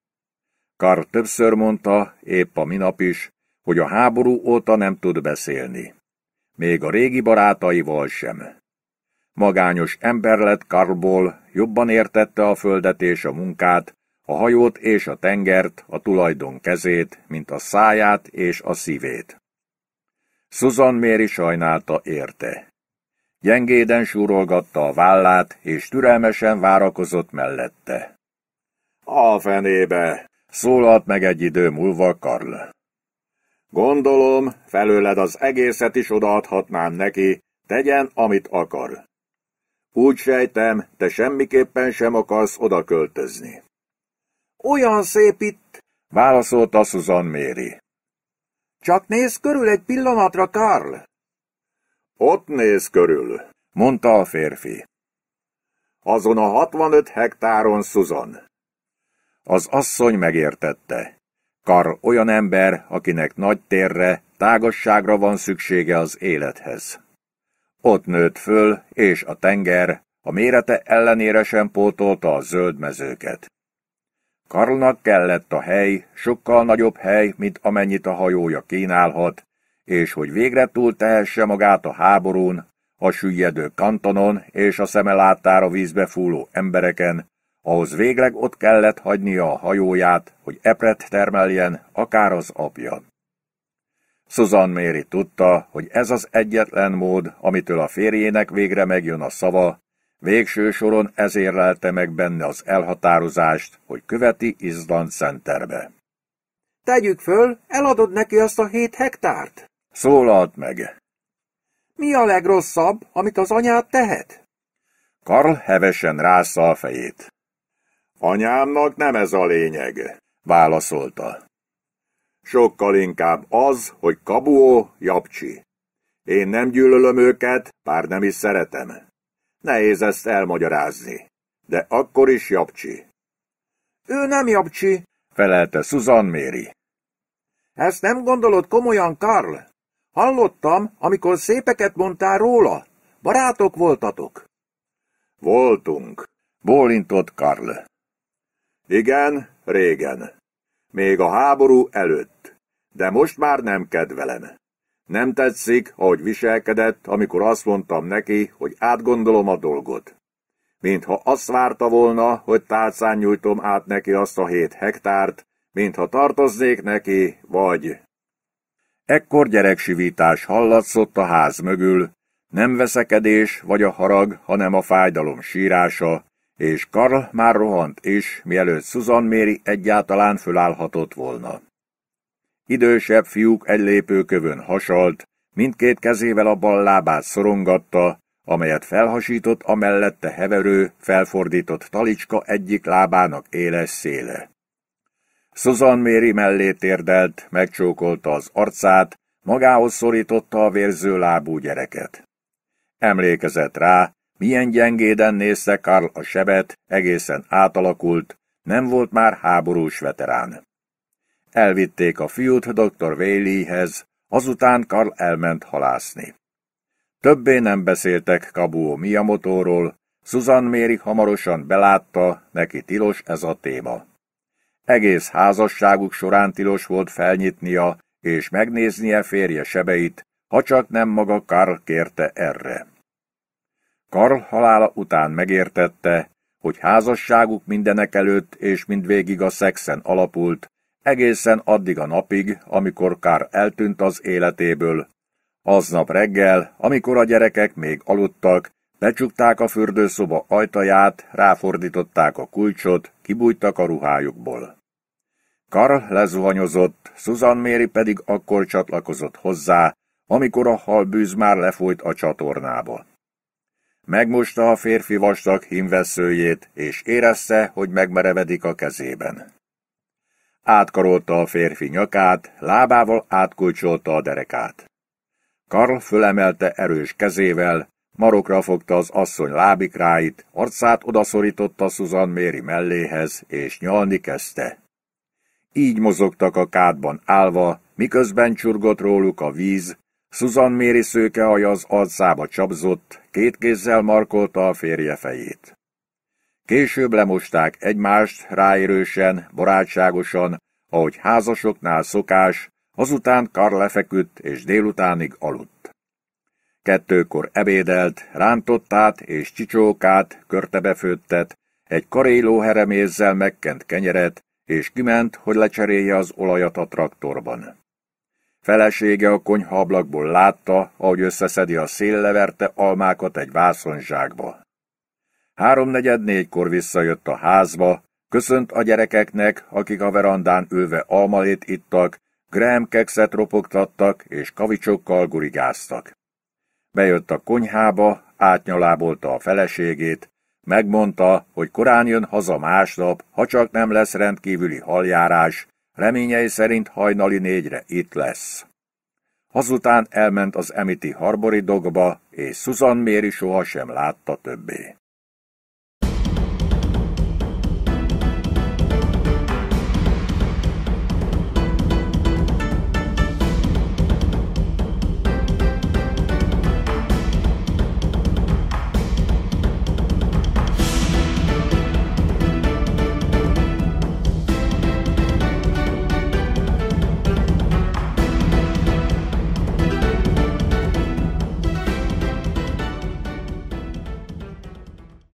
Karl többször mondta, épp a minap is, hogy a háború óta nem tud beszélni. Még a régi barátaival sem. Magányos ember lett Karlból, jobban értette a földet és a munkát, a hajót és a tengert, a tulajdon kezét, mint a száját és a szívét. Susan Méri sajnálta érte. Gyengéden súrolgatta a vállát, és türelmesen várakozott mellette. A fenébe! Szólalt meg egy idő múlva Karl. Gondolom, felőled az egészet is odaadhatnám neki, tegyen, amit akar. Úgy sejtem, te semmiképpen sem akarsz oda költözni. Olyan szép itt, válaszolta Susan Méri. Csak néz körül egy pillanatra, Karl. Ott néz körül, mondta a férfi. Azon a 65 hektáron, Susan. Az asszony megértette. Kar olyan ember, akinek nagy térre, tágasságra van szüksége az élethez. Ott nőtt föl, és a tenger, a mérete ellenére sem pótolta a zöld mezőket. Karlnak kellett a hely, sokkal nagyobb hely, mint amennyit a hajója kínálhat, és hogy végre túl tehesse magát a háborún, a süllyedő kantonon és a szemelátára vízbe fúló embereken, ahhoz végleg ott kellett hagynia a hajóját, hogy epret termeljen, akár az apja. Susan Méri tudta, hogy ez az egyetlen mód, amitől a férjének végre megjön a szava, végső soron ezért lelte meg benne az elhatározást, hogy követi Izland Centerbe. Tegyük föl, eladod neki azt a hét hektárt? Szólalt meg. Mi a legrosszabb, amit az anyád tehet? Karl hevesen rászta a fejét. Anyámnak nem ez a lényeg, válaszolta. Sokkal inkább az, hogy Kabuó japcsi. Én nem gyűlölöm őket, bár nem is szeretem. Nehéz ezt elmagyarázni, de akkor is japcsi. Ő nem japcsi, felelte Susan Méri. Ezt nem gondolod komolyan, Karl? Hallottam, amikor szépeket mondtál róla. Barátok voltatok. Voltunk, bólintott Karl. Igen, régen. Még a háború előtt. De most már nem kedvelem. Nem tetszik, ahogy viselkedett, amikor azt mondtam neki, hogy átgondolom a dolgot. Mintha azt várta volna, hogy tálcán nyújtom át neki azt a hét hektárt, mintha tartoznék neki, vagy... Ekkor gyereksivítás hallatszott a ház mögül, nem veszekedés vagy a harag, hanem a fájdalom sírása, és Karl már rohant is, mielőtt Susan Méri egyáltalán fölállhatott volna. Idősebb fiúk egy lépőkövön hasalt, mindkét kezével a bal lábát szorongatta, amelyet felhasított a mellette heverő, felfordított talicska egyik lábának éles széle. Susan Méri mellé térdelt, megcsókolta az arcát, magához szorította a vérző lábú gyereket. Emlékezett rá, milyen gyengéden nézte Karl a sebet, egészen átalakult, nem volt már háborús veterán. Elvitték a fiút dr. Whaleyhez, azután Karl elment halászni. Többé nem beszéltek Kabuo Miyamotóról, Susan Méri hamarosan belátta, neki tilos ez a téma. Egész házasságuk során tilos volt felnyitnia és megnéznie férje sebeit, ha csak nem maga Karl kérte erre. Karl halála után megértette, hogy házasságuk mindenek előtt és mindvégig a szexen alapult, egészen addig a napig, amikor Kár eltűnt az életéből. Aznap reggel, amikor a gyerekek még aludtak, becsukták a fürdőszoba ajtaját, ráfordították a kulcsot, kibújtak a ruhájukból. Karl lezuhanyozott, Susan Méri pedig akkor csatlakozott hozzá, amikor a halbűz már lefolyt a csatornába. Megmosta a férfi vastag hímveszőjét, és érezte, hogy megmerevedik a kezében. Átkarolta a férfi nyakát, lábával átkulcsolta a derekát. Karl fölemelte erős kezével, marokra fogta az asszony lábikráit, arcát odaszorította Susan Méri melléhez, és nyalni kezdte. Így mozogtak a kádban állva, miközben csurgott róluk a víz, Susan Méri szőke haja az arcába csapzott, két kézzel markolta a férje fejét. Később lemosták egymást ráérősen, barátságosan, ahogy házasoknál szokás, azután kar lefeküdt és délutánig aludt. Kettőkor ebédelt, rántottát és csicsókát, körtebefőttet, egy karéló heremézzel megkent kenyeret, és kiment, hogy lecserélje az olajat a traktorban. Felesége a ablakból látta, ahogy összeszedi a szélleverte almákat egy vászonzsákba. Háromnegyed négykor visszajött a házba, köszönt a gyerekeknek, akik a verandán ülve almalét ittak, Graham kekszet ropogtattak és kavicsokkal gurigáztak. Bejött a konyhába, átnyalábolta a feleségét, megmondta, hogy korán jön haza másnap, ha csak nem lesz rendkívüli haljárás, Reményei szerint hajnali négyre itt lesz. Azután elment az emiti harbori dogba, és Susan Méri sohasem látta többé.